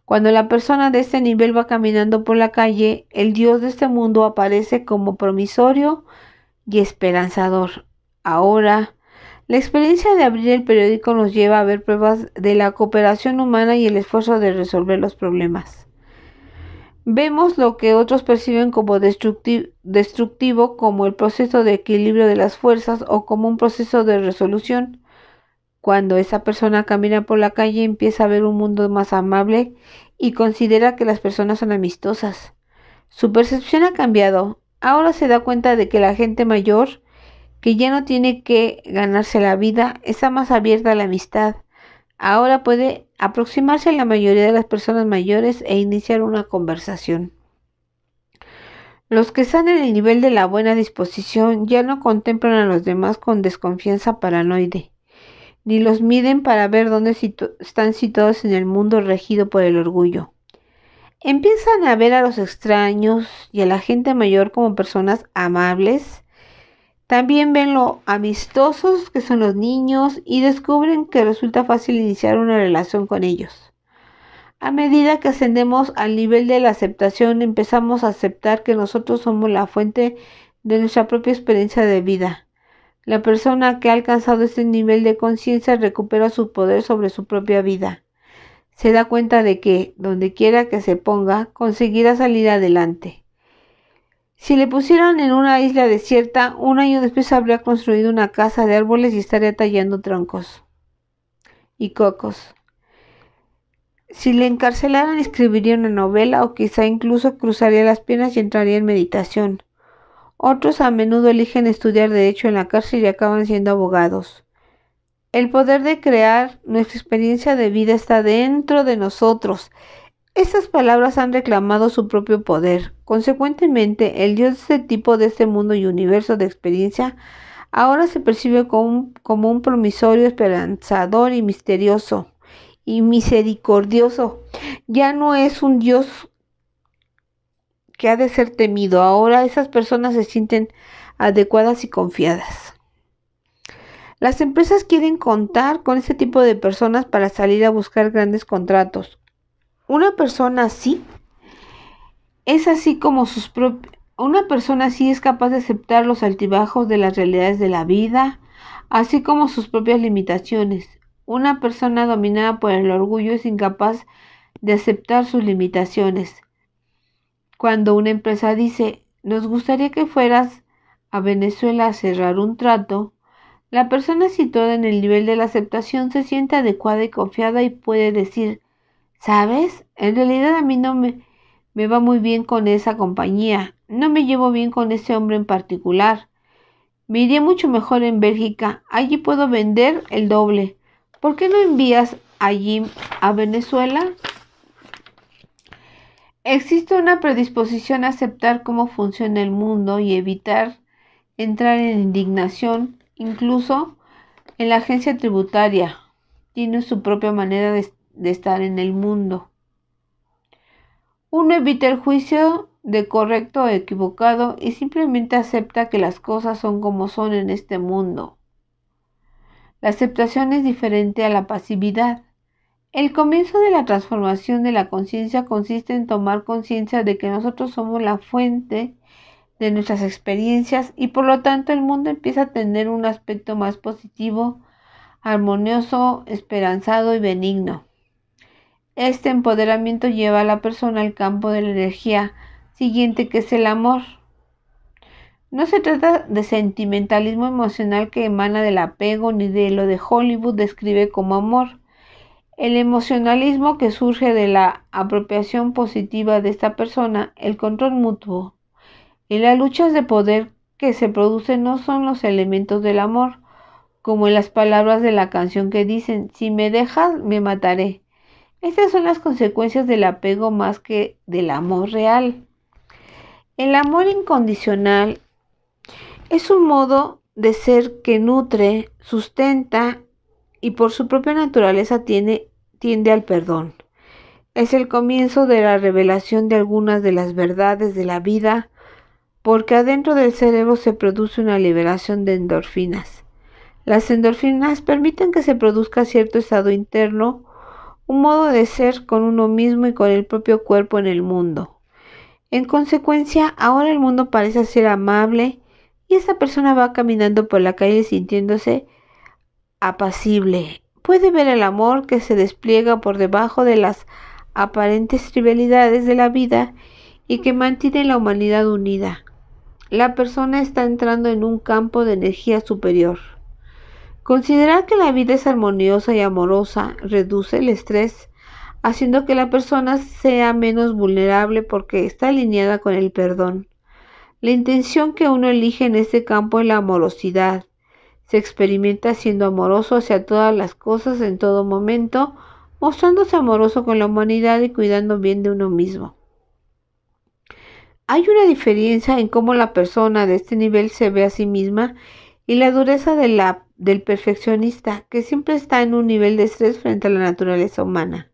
Cuando la persona de este nivel va caminando por la calle, el Dios de este mundo aparece como promisorio y esperanzador. Ahora, la experiencia de abrir el periódico nos lleva a ver pruebas de la cooperación humana y el esfuerzo de resolver los problemas. Vemos lo que otros perciben como destructivo, destructivo, como el proceso de equilibrio de las fuerzas o como un proceso de resolución. Cuando esa persona camina por la calle empieza a ver un mundo más amable y considera que las personas son amistosas. Su percepción ha cambiado. Ahora se da cuenta de que la gente mayor, que ya no tiene que ganarse la vida, está más abierta a la amistad ahora puede aproximarse a la mayoría de las personas mayores e iniciar una conversación. Los que están en el nivel de la buena disposición ya no contemplan a los demás con desconfianza paranoide, ni los miden para ver dónde están situados en el mundo regido por el orgullo. Empiezan a ver a los extraños y a la gente mayor como personas amables, también ven lo amistosos que son los niños y descubren que resulta fácil iniciar una relación con ellos. A medida que ascendemos al nivel de la aceptación, empezamos a aceptar que nosotros somos la fuente de nuestra propia experiencia de vida. La persona que ha alcanzado este nivel de conciencia recupera su poder sobre su propia vida. Se da cuenta de que, donde quiera que se ponga, conseguirá salir adelante. Si le pusieran en una isla desierta, un año después habría construido una casa de árboles y estaría tallando troncos y cocos. Si le encarcelaran, escribiría una novela o quizá incluso cruzaría las piernas y entraría en meditación. Otros a menudo eligen estudiar derecho en la cárcel y acaban siendo abogados. El poder de crear nuestra experiencia de vida está dentro de nosotros esas palabras han reclamado su propio poder. Consecuentemente, el Dios de este tipo de este mundo y universo de experiencia ahora se percibe como un, promisorio, esperanzador y misterioso y misericordioso. Ya no es un Dios que ha de ser temido. Ahora esas personas se sienten adecuadas y confiadas. Las empresas quieren contar con este tipo de personas para salir a buscar grandes contratos una persona así es así como Una persona así es capaz de aceptar los altibajos de las realidades de la vida, así como sus propias limitaciones. Una persona dominada por el orgullo es incapaz de aceptar sus limitaciones. Cuando una empresa dice, nos gustaría que fueras a Venezuela a cerrar un trato, la persona situada en el nivel de la aceptación se siente adecuada y confiada y puede decir, ¿Sabes? En realidad a mí no me, va muy bien con esa compañía. No me llevo bien con ese hombre en particular. Me iría mucho mejor en Bélgica. Allí puedo vender el doble. ¿Por qué no envías a Jim a Venezuela? Existe una predisposición a aceptar cómo funciona el mundo y evitar entrar en indignación, incluso en la agencia tributaria. Tiene su propia manera de de estar en el mundo. Uno evita el juicio de correcto o equivocado y simplemente acepta que las cosas son como son en este mundo. La aceptación es diferente a la pasividad. El comienzo de la transformación de la conciencia consiste en tomar conciencia de que nosotros somos la fuente de nuestras experiencias y por lo tanto el mundo empieza a tener un aspecto más positivo, armonioso, esperanzado y benigno. Este empoderamiento lleva a la persona al campo de la energía siguiente que es el amor. No se trata de sentimentalismo emocional que emana del apego ni de lo de Hollywood describe como amor. El emocionalismo que surge de la apropiación positiva de esta persona, el control mutuo y las luchas de poder que se producen no son los elementos del amor, como en las palabras de la canción que dicen, si me dejas, me mataré. Estas son las consecuencias del apego más que del amor real. El amor incondicional es un modo de ser que nutre, sustenta y por su propia naturaleza tiende al perdón. Es el comienzo de la revelación de algunas de las verdades de la vida porque adentro del cerebro se produce una liberación de endorfinas. Las endorfinas permiten que se produzca cierto estado interno un modo de ser con uno mismo y con el propio cuerpo en el mundo. En consecuencia, ahora el mundo parece ser amable y esa persona va caminando por la calle sintiéndose apacible. Puede ver el amor que se despliega por debajo de las aparentes trivialidades de la vida y que mantiene la humanidad unida. La persona está entrando en un campo de energía superior. Considerar que la vida es armoniosa y amorosa reduce el estrés, haciendo que la persona sea menos vulnerable porque está alineada con el perdón. La intención que uno elige en este campo es la amorosidad. Se experimenta siendo amoroso hacia todas las cosas en todo momento, mostrándose amoroso con la humanidad y cuidando bien de uno mismo. Hay una diferencia en cómo la persona de este nivel se ve a sí misma y la dureza de del perfeccionista, que siempre está en un nivel de estrés frente a la naturaleza humana.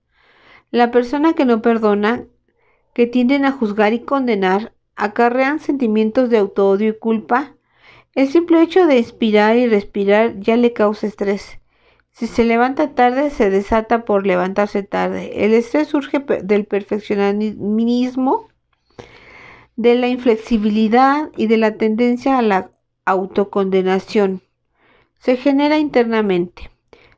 La persona que no perdona, que tienden a juzgar y condenar, acarrean sentimientos de auto-odio y culpa. El simple hecho de inspirar y respirar ya le causa estrés. Si se levanta tarde, se desata por levantarse tarde. El estrés surge del perfeccionismo, de la inflexibilidad y de la tendencia a la autocondenación se genera internamente.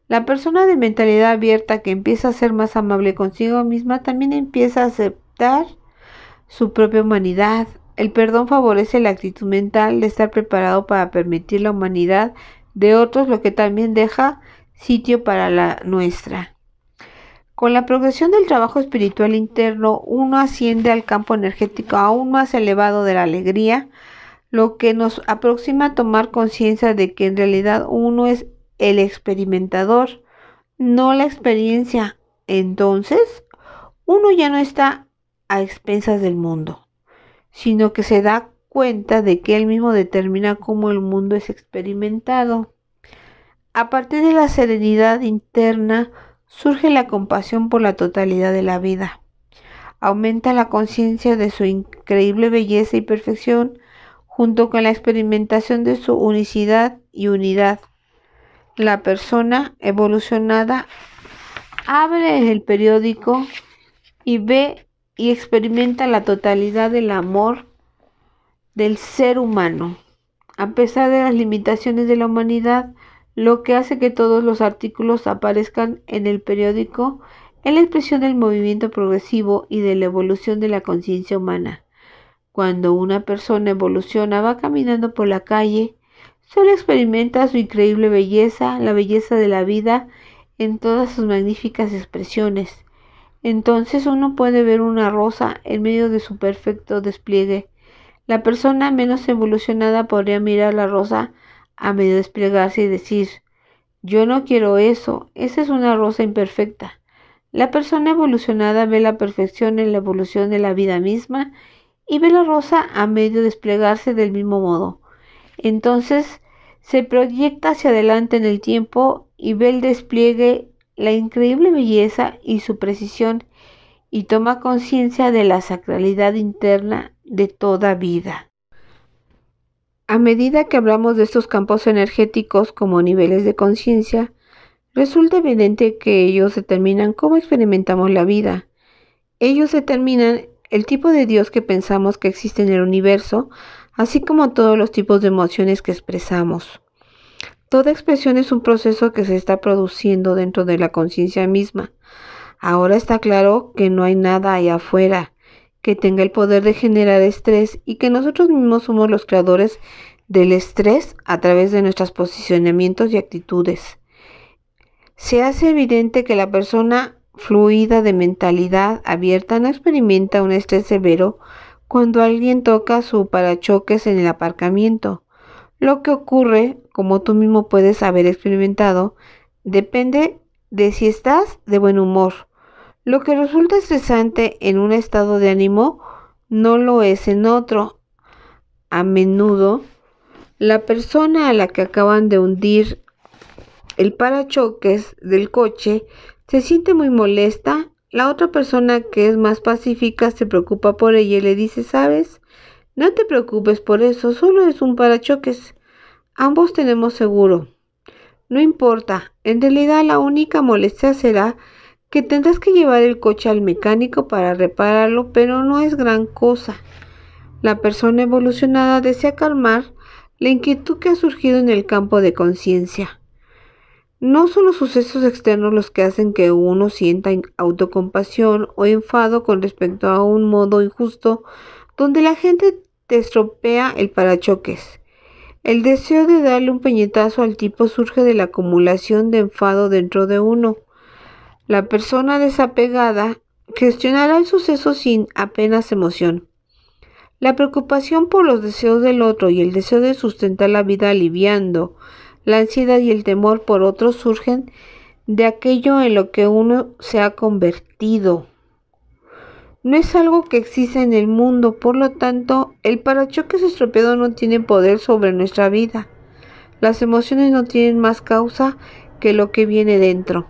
La persona de mentalidad abierta que empieza a ser más amable consigo misma también empieza a aceptar su propia humanidad. El perdón favorece la actitud mental de estar preparado para permitir la humanidad de otros, lo que también deja sitio para la nuestra. Con la progresión del trabajo espiritual interno, uno asciende al campo energético aún más elevado de la alegría, lo que nos aproxima a tomar conciencia de que en realidad uno es el experimentador, no la experiencia. Entonces, uno ya no está a expensas del mundo, sino que se da cuenta de que él mismo determina cómo el mundo es experimentado. A partir de la serenidad interna surge la compasión por la totalidad de la vida. Aumenta la conciencia de su increíble belleza y perfección junto con la experimentación de su unicidad y unidad. La persona evolucionada abre el periódico y ve y experimenta la totalidad del amor del ser humano, a pesar de las limitaciones de la humanidad, lo que hace que todos los artículos aparezcan en el periódico es la expresión del movimiento progresivo y de la evolución de la conciencia humana. Cuando una persona evoluciona, va caminando por la calle, solo experimenta su increíble belleza, la belleza de la vida en todas sus magníficas expresiones. Entonces uno puede ver una rosa en medio de su perfecto despliegue. La persona menos evolucionada podría mirar la rosa a medio desplegarse y decir, yo no quiero eso, esa es una rosa imperfecta. La persona evolucionada ve la perfección en la evolución de la vida misma y ve la rosa a medio desplegarse del mismo modo. Entonces se proyecta hacia adelante en el tiempo y ve el despliegue, la increíble belleza y su precisión y toma conciencia de la sacralidad interna de toda vida. A medida que hablamos de estos campos energéticos como niveles de conciencia, resulta evidente que ellos determinan cómo experimentamos la vida. Ellos determinan el tipo de Dios que pensamos que existe en el universo, así como todos los tipos de emociones que expresamos. Toda expresión es un proceso que se está produciendo dentro de la conciencia misma. Ahora está claro que no hay nada ahí afuera que tenga el poder de generar estrés y que nosotros mismos somos los creadores del estrés a través de nuestros posicionamientos y actitudes. Se hace evidente que la persona fluida de mentalidad abierta no experimenta un estrés severo cuando alguien toca su parachoques en el aparcamiento. Lo que ocurre, como tú mismo puedes haber experimentado, depende de si estás de buen humor. Lo que resulta estresante en un estado de ánimo no lo es en otro. A menudo, la persona a la que acaban de hundir el parachoques del coche se siente muy molesta, la otra persona que es más pacífica se preocupa por ella y le dice, sabes, no te preocupes por eso, solo es un parachoques. Ambos tenemos seguro. No importa, en realidad la única molestia será que tendrás que llevar el coche al mecánico para repararlo, pero no es gran cosa. La persona evolucionada desea calmar la inquietud que ha surgido en el campo de conciencia. No son los sucesos externos los que hacen que uno sienta autocompasión o enfado con respecto a un modo injusto donde la gente te estropea el parachoques. El deseo de darle un peñetazo al tipo surge de la acumulación de enfado dentro de uno. La persona desapegada gestionará el suceso sin apenas emoción. La preocupación por los deseos del otro y el deseo de sustentar la vida aliviando la ansiedad y el temor por otros surgen de aquello en lo que uno se ha convertido. No es algo que exista en el mundo, por lo tanto, el parachoques estropeado no tiene poder sobre nuestra vida. Las emociones no tienen más causa que lo que viene dentro.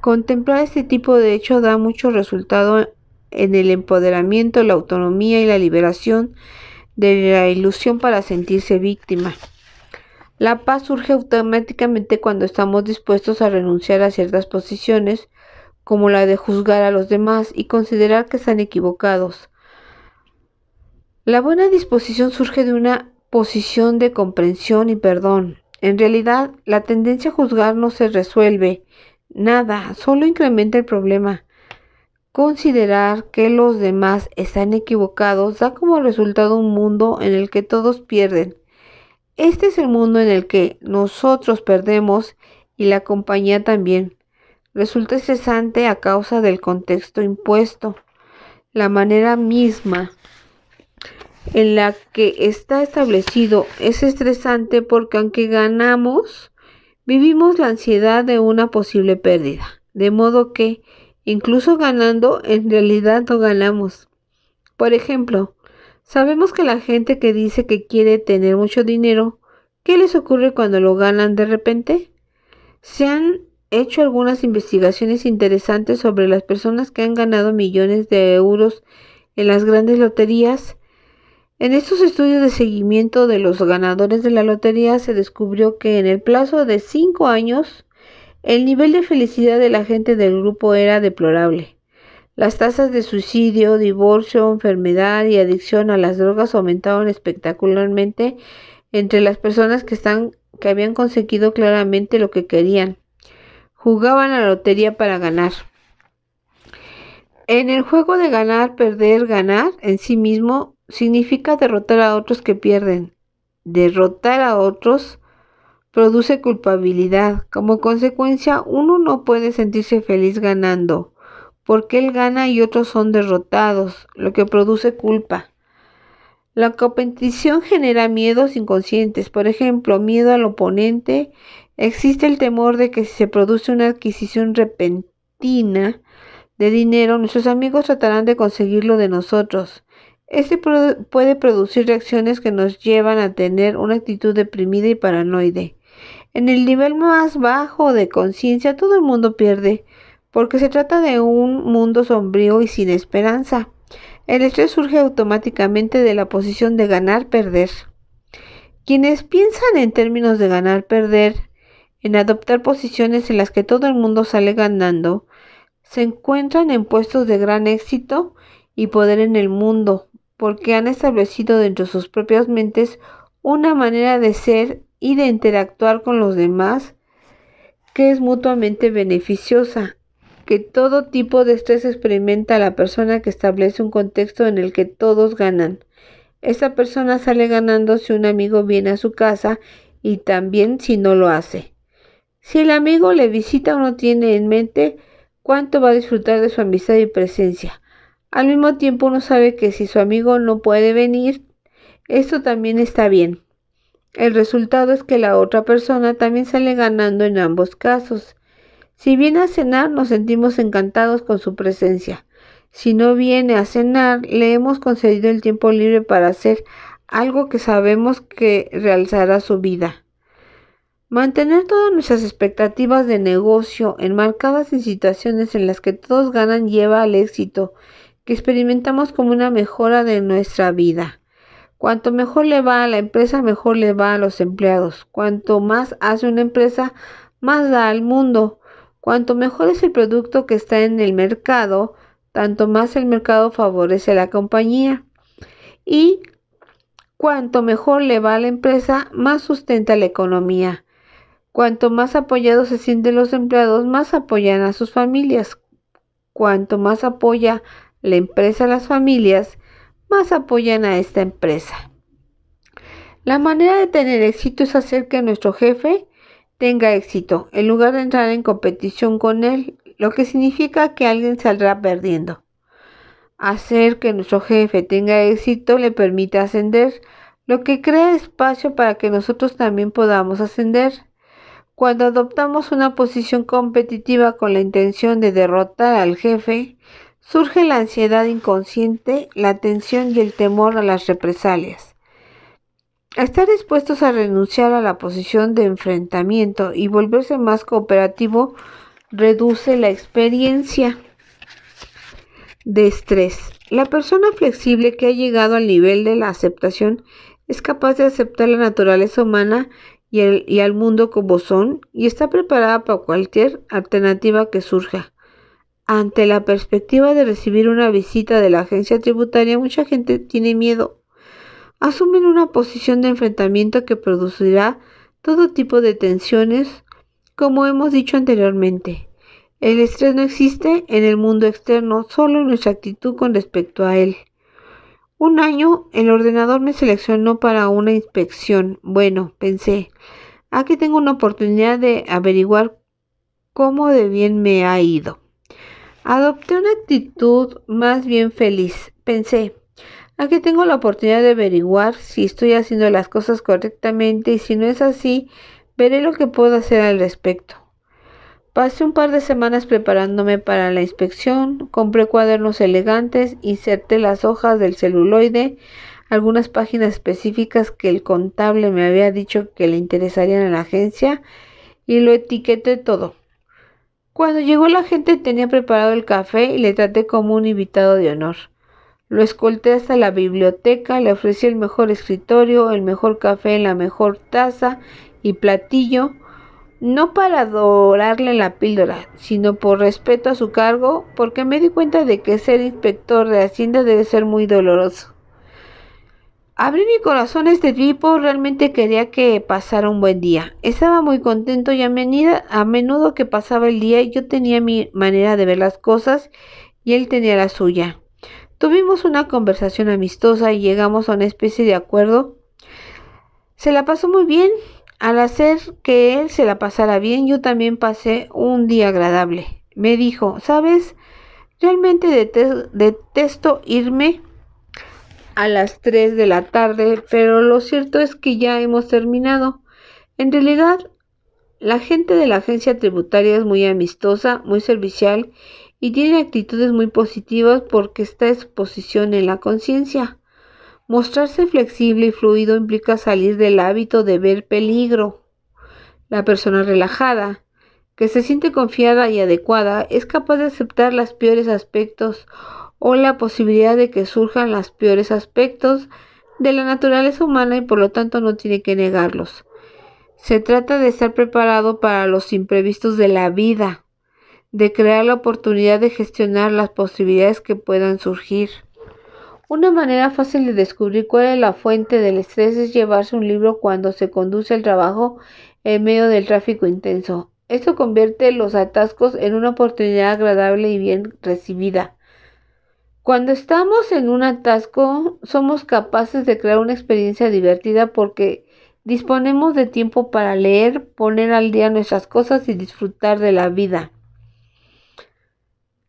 Contemplar este tipo de hecho da mucho resultado en el empoderamiento, la autonomía y la liberación de la ilusión para sentirse víctima. La paz surge automáticamente cuando estamos dispuestos a renunciar a ciertas posiciones, como la de juzgar a los demás y considerar que están equivocados. La buena disposición surge de una posición de comprensión y perdón. En realidad, la tendencia a juzgar no se resuelve nada, solo incrementa el problema. Considerar que los demás están equivocados da como resultado un mundo en el que todos pierden este es el mundo en el que nosotros perdemos y la compañía también. Resulta estresante a causa del contexto impuesto, la manera misma en la que está establecido es estresante porque aunque ganamos, vivimos la ansiedad de una posible pérdida, de modo que, incluso ganando, en realidad no ganamos. Por ejemplo, Sabemos que la gente que dice que quiere tener mucho dinero, ¿qué les ocurre cuando lo ganan de repente? Se han hecho algunas investigaciones interesantes sobre las personas que han ganado millones de euros en las grandes loterías. En estos estudios de seguimiento de los ganadores de la lotería se descubrió que en el plazo de 5 años el nivel de felicidad de la gente del grupo era deplorable. Las tasas de suicidio, divorcio, enfermedad y adicción a las drogas aumentaron espectacularmente entre las personas que, que habían conseguido claramente lo que querían. Jugaban a la lotería para ganar. En el juego de ganar, perder, ganar en sí mismo significa derrotar a otros que pierden. Derrotar a otros produce culpabilidad. Como consecuencia, uno no puede sentirse feliz ganando porque él gana y otros son derrotados, lo que produce culpa. La competición genera miedos inconscientes, por ejemplo, miedo al oponente. Existe el temor de que si se produce una adquisición repentina de dinero, nuestros amigos tratarán de conseguirlo de nosotros. Este puede producir reacciones que nos llevan a tener una actitud deprimida y paranoide. En el nivel más bajo de conciencia todo el mundo pierde porque se trata de un mundo sombrío y sin esperanza. El estrés surge automáticamente de la posición de ganar-perder. Quienes piensan en términos de ganar-perder, en adoptar posiciones en las que todo el mundo sale ganando, se encuentran en puestos de gran éxito y poder en el mundo, porque han establecido dentro de sus propias mentes una manera de ser y de interactuar con los demás que es mutuamente beneficiosa que todo tipo de estrés experimenta la persona que establece un contexto en el que todos ganan. Esa persona sale ganando si un amigo viene a su casa y también si no lo hace. Si el amigo le visita o no tiene en mente cuánto va a disfrutar de su amistad y presencia. Al mismo tiempo uno sabe que si su amigo no puede venir, esto también está bien. El resultado es que la otra persona también sale ganando en ambos casos. Si viene a cenar, nos sentimos encantados con su presencia. Si no viene a cenar, le hemos concedido el tiempo libre para hacer algo que sabemos que realzará su vida. Mantener todas nuestras expectativas de negocio enmarcadas en situaciones en las que todos ganan lleva al éxito, que experimentamos como una mejora de nuestra vida. Cuanto mejor le va a la empresa, mejor le va a los empleados. Cuanto más hace una empresa, más da al mundo. Cuanto mejor es el producto que está en el mercado, tanto más el mercado favorece a la compañía. Y cuanto mejor le va a la empresa, más sustenta la economía. Cuanto más apoyados se sienten los empleados, más apoyan a sus familias. Cuanto más apoya la empresa a las familias, más apoyan a esta empresa. La manera de tener éxito es hacer que nuestro jefe tenga éxito, en lugar de entrar en competición con él, lo que significa que alguien saldrá perdiendo. Hacer que nuestro jefe tenga éxito le permite ascender, lo que crea espacio para que nosotros también podamos ascender. Cuando adoptamos una posición competitiva con la intención de derrotar al jefe, surge la ansiedad inconsciente, la tensión y el temor a las represalias estar dispuestos a renunciar a la posición de enfrentamiento y volverse más cooperativo reduce la experiencia de estrés. La persona flexible que ha llegado al nivel de la aceptación es capaz de aceptar la naturaleza humana y, el, y al mundo como son y está preparada para cualquier alternativa que surja. Ante la perspectiva de recibir una visita de la agencia tributaria, mucha gente tiene miedo asumen una posición de enfrentamiento que producirá todo tipo de tensiones, como hemos dicho anteriormente. El estrés no existe en el mundo externo, solo en nuestra actitud con respecto a él. Un año el ordenador me seleccionó para una inspección. Bueno, pensé, aquí tengo una oportunidad de averiguar cómo de bien me ha ido. Adopté una actitud más bien feliz. Pensé, Aquí tengo la oportunidad de averiguar si estoy haciendo las cosas correctamente y si no es así, veré lo que puedo hacer al respecto. Pasé un par de semanas preparándome para la inspección, compré cuadernos elegantes, inserté las hojas del celuloide, algunas páginas específicas que el contable me había dicho que le interesarían a la agencia y lo etiqueté todo. Cuando llegó la gente tenía preparado el café y le traté como un invitado de honor. Lo escolté hasta la biblioteca, le ofrecí el mejor escritorio, el mejor café en la mejor taza y platillo, no para adorarle la píldora, sino por respeto a su cargo, porque me di cuenta de que ser inspector de Hacienda debe ser muy doloroso. Abrí mi corazón a este tipo, realmente quería que pasara un buen día. Estaba muy contento y a menudo que pasaba el día yo tenía mi manera de ver las cosas y él tenía la suya. Tuvimos una conversación amistosa y llegamos a una especie de acuerdo. Se la pasó muy bien. Al hacer que él se la pasara bien, yo también pasé un día agradable. Me dijo, ¿sabes? Realmente detesto, irme a las 3 de la tarde, pero lo cierto es que ya hemos terminado. En realidad, la gente de la agencia tributaria es muy amistosa, muy servicial y tiene actitudes muy positivas porque está en su posición en la conciencia. Mostrarse flexible y fluido implica salir del hábito de ver peligro. La persona relajada, que se siente confiada y adecuada, es capaz de aceptar los peores aspectos o la posibilidad de que surjan los peores aspectos de la naturaleza humana y por lo tanto no tiene que negarlos. Se trata de estar preparado para los imprevistos de la vida de crear la oportunidad de gestionar las posibilidades que puedan surgir. Una manera fácil de descubrir cuál es la fuente del estrés es llevarse un libro cuando se conduce el trabajo en medio del tráfico intenso. Esto convierte los atascos en una oportunidad agradable y bien recibida. Cuando estamos en un atasco, somos capaces de crear una experiencia divertida porque disponemos de tiempo para leer, poner al día nuestras cosas y disfrutar de la vida.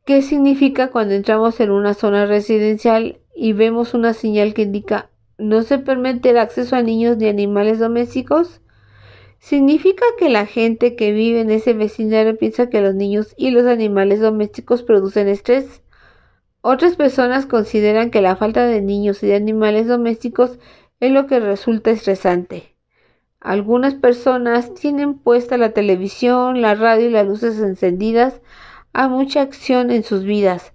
¿Qué significa cuando entramos en una zona residencial y vemos una señal que indica no se permite el acceso a niños ni animales domésticos? ¿Significa que la gente que vive en ese vecindario piensa que los niños y los animales domésticos producen estrés? Otras personas consideran que la falta de niños y de animales domésticos es lo que resulta estresante. Algunas personas tienen puesta la televisión, la radio y las luces encendidas a mucha acción en sus vidas.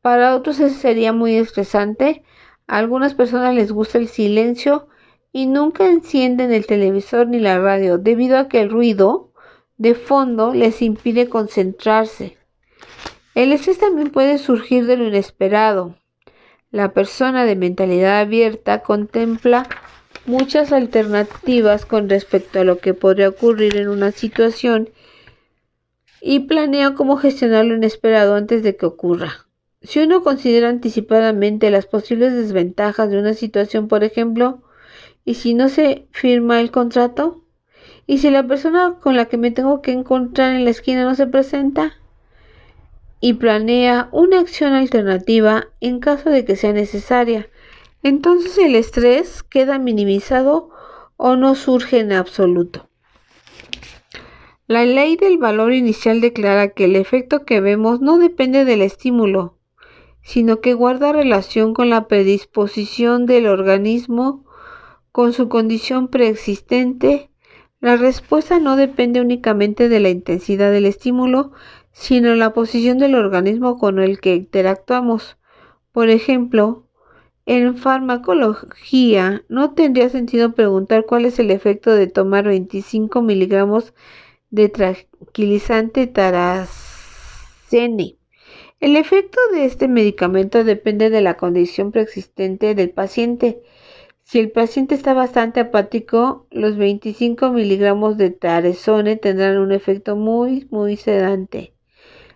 Para otros eso sería muy estresante. A algunas personas les gusta el silencio y nunca encienden el televisor ni la radio debido a que el ruido de fondo les impide concentrarse. El estrés también puede surgir de lo inesperado. La persona de mentalidad abierta contempla muchas alternativas con respecto a lo que podría ocurrir en una situación y planea cómo gestionar lo inesperado antes de que ocurra. Si uno considera anticipadamente las posibles desventajas de una situación, por ejemplo, y si no se firma el contrato, y si la persona con la que me tengo que encontrar en la esquina no se presenta, y planea una acción alternativa en caso de que sea necesaria, entonces el estrés queda minimizado o no surge en absoluto. La ley del valor inicial declara que el efecto que vemos no depende del estímulo, sino que guarda relación con la predisposición del organismo, con su condición preexistente. La respuesta no depende únicamente de la intensidad del estímulo, sino la posición del organismo con el que interactuamos. Por ejemplo, en farmacología no tendría sentido preguntar cuál es el efecto de tomar 25 miligramos de tranquilizante Taracene. El efecto de este medicamento depende de la condición preexistente del paciente. Si el paciente está bastante apático, los 25 miligramos de Tarazone tendrán un efecto muy, muy sedante.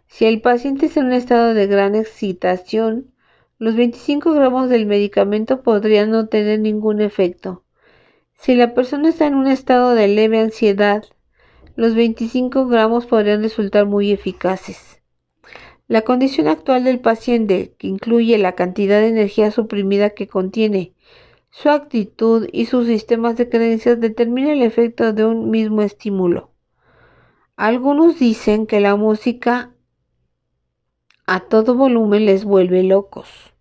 Si el paciente está en un estado de gran excitación, los 25 gramos del medicamento podrían no tener ningún efecto. Si la persona está en un estado de leve ansiedad, los 25 gramos podrían resultar muy eficaces. La condición actual del paciente, que incluye la cantidad de energía suprimida que contiene, su actitud y sus sistemas de creencias determina el efecto de un mismo estímulo. Algunos dicen que la música a todo volumen les vuelve locos.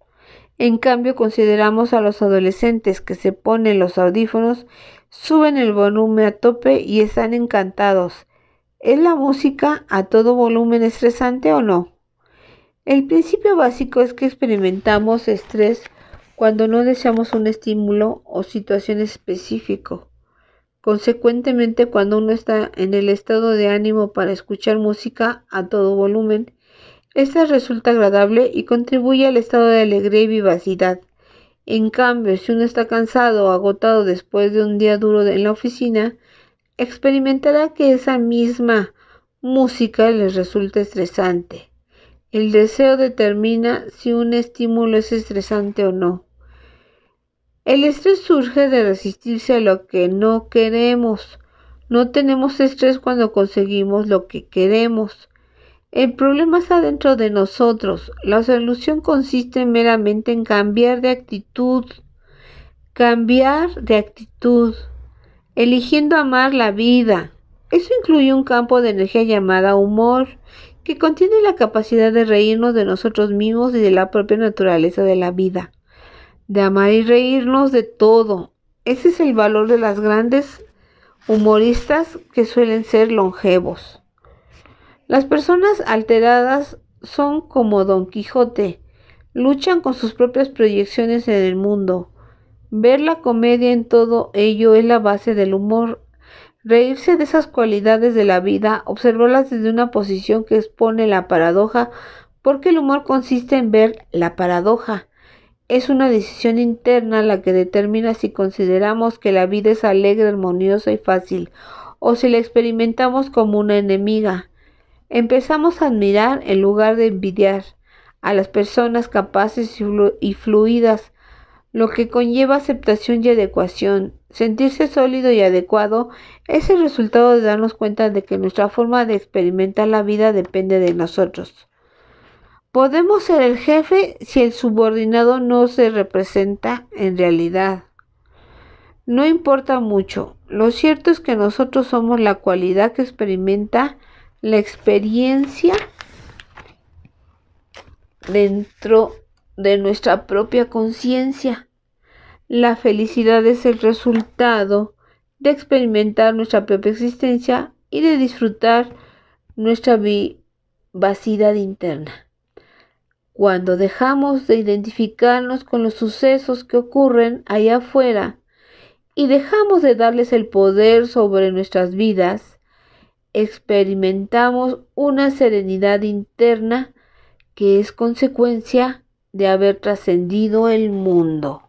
En cambio, consideramos a los adolescentes que se ponen los audífonos suben el volumen a tope y están encantados. ¿Es la música a todo volumen estresante o no? El principio básico es que experimentamos estrés cuando no deseamos un estímulo o situación específico. Consecuentemente, cuando uno está en el estado de ánimo para escuchar música a todo volumen, esta resulta agradable y contribuye al estado de alegría y vivacidad. En cambio, si uno está cansado o agotado después de un día duro en la oficina, experimentará que esa misma música les resulta estresante. El deseo determina si un estímulo es estresante o no. El estrés surge de resistirse a lo que no queremos. No tenemos estrés cuando conseguimos lo que queremos. El problema está dentro de nosotros. La solución consiste meramente en cambiar de actitud, cambiar de actitud, eligiendo amar la vida. Eso incluye un campo de energía llamada humor, que contiene la capacidad de reírnos de nosotros mismos y de la propia naturaleza de la vida, de amar y reírnos de todo. Ese es el valor de las grandes humoristas que suelen ser longevos. Las personas alteradas son como Don Quijote, luchan con sus propias proyecciones en el mundo. Ver la comedia en todo ello es la base del humor. Reírse de esas cualidades de la vida, observarlas desde una posición que expone la paradoja, porque el humor consiste en ver la paradoja. Es una decisión interna la que determina si consideramos que la vida es alegre, armoniosa y fácil, o si la experimentamos como una enemiga. Empezamos a admirar en lugar de envidiar a las personas capaces y fluidas, lo que conlleva aceptación y adecuación. Sentirse sólido y adecuado es el resultado de darnos cuenta de que nuestra forma de experimentar la vida depende de nosotros. Podemos ser el jefe si el subordinado no se representa en realidad. No importa mucho, lo cierto es que nosotros somos la cualidad que experimenta la experiencia dentro de nuestra propia conciencia. La felicidad es el resultado de experimentar nuestra propia existencia y de disfrutar nuestra vivacidad interna. Cuando dejamos de identificarnos con los sucesos que ocurren allá afuera y dejamos de darles el poder sobre nuestras vidas, experimentamos una serenidad interna que es consecuencia de haber trascendido el mundo.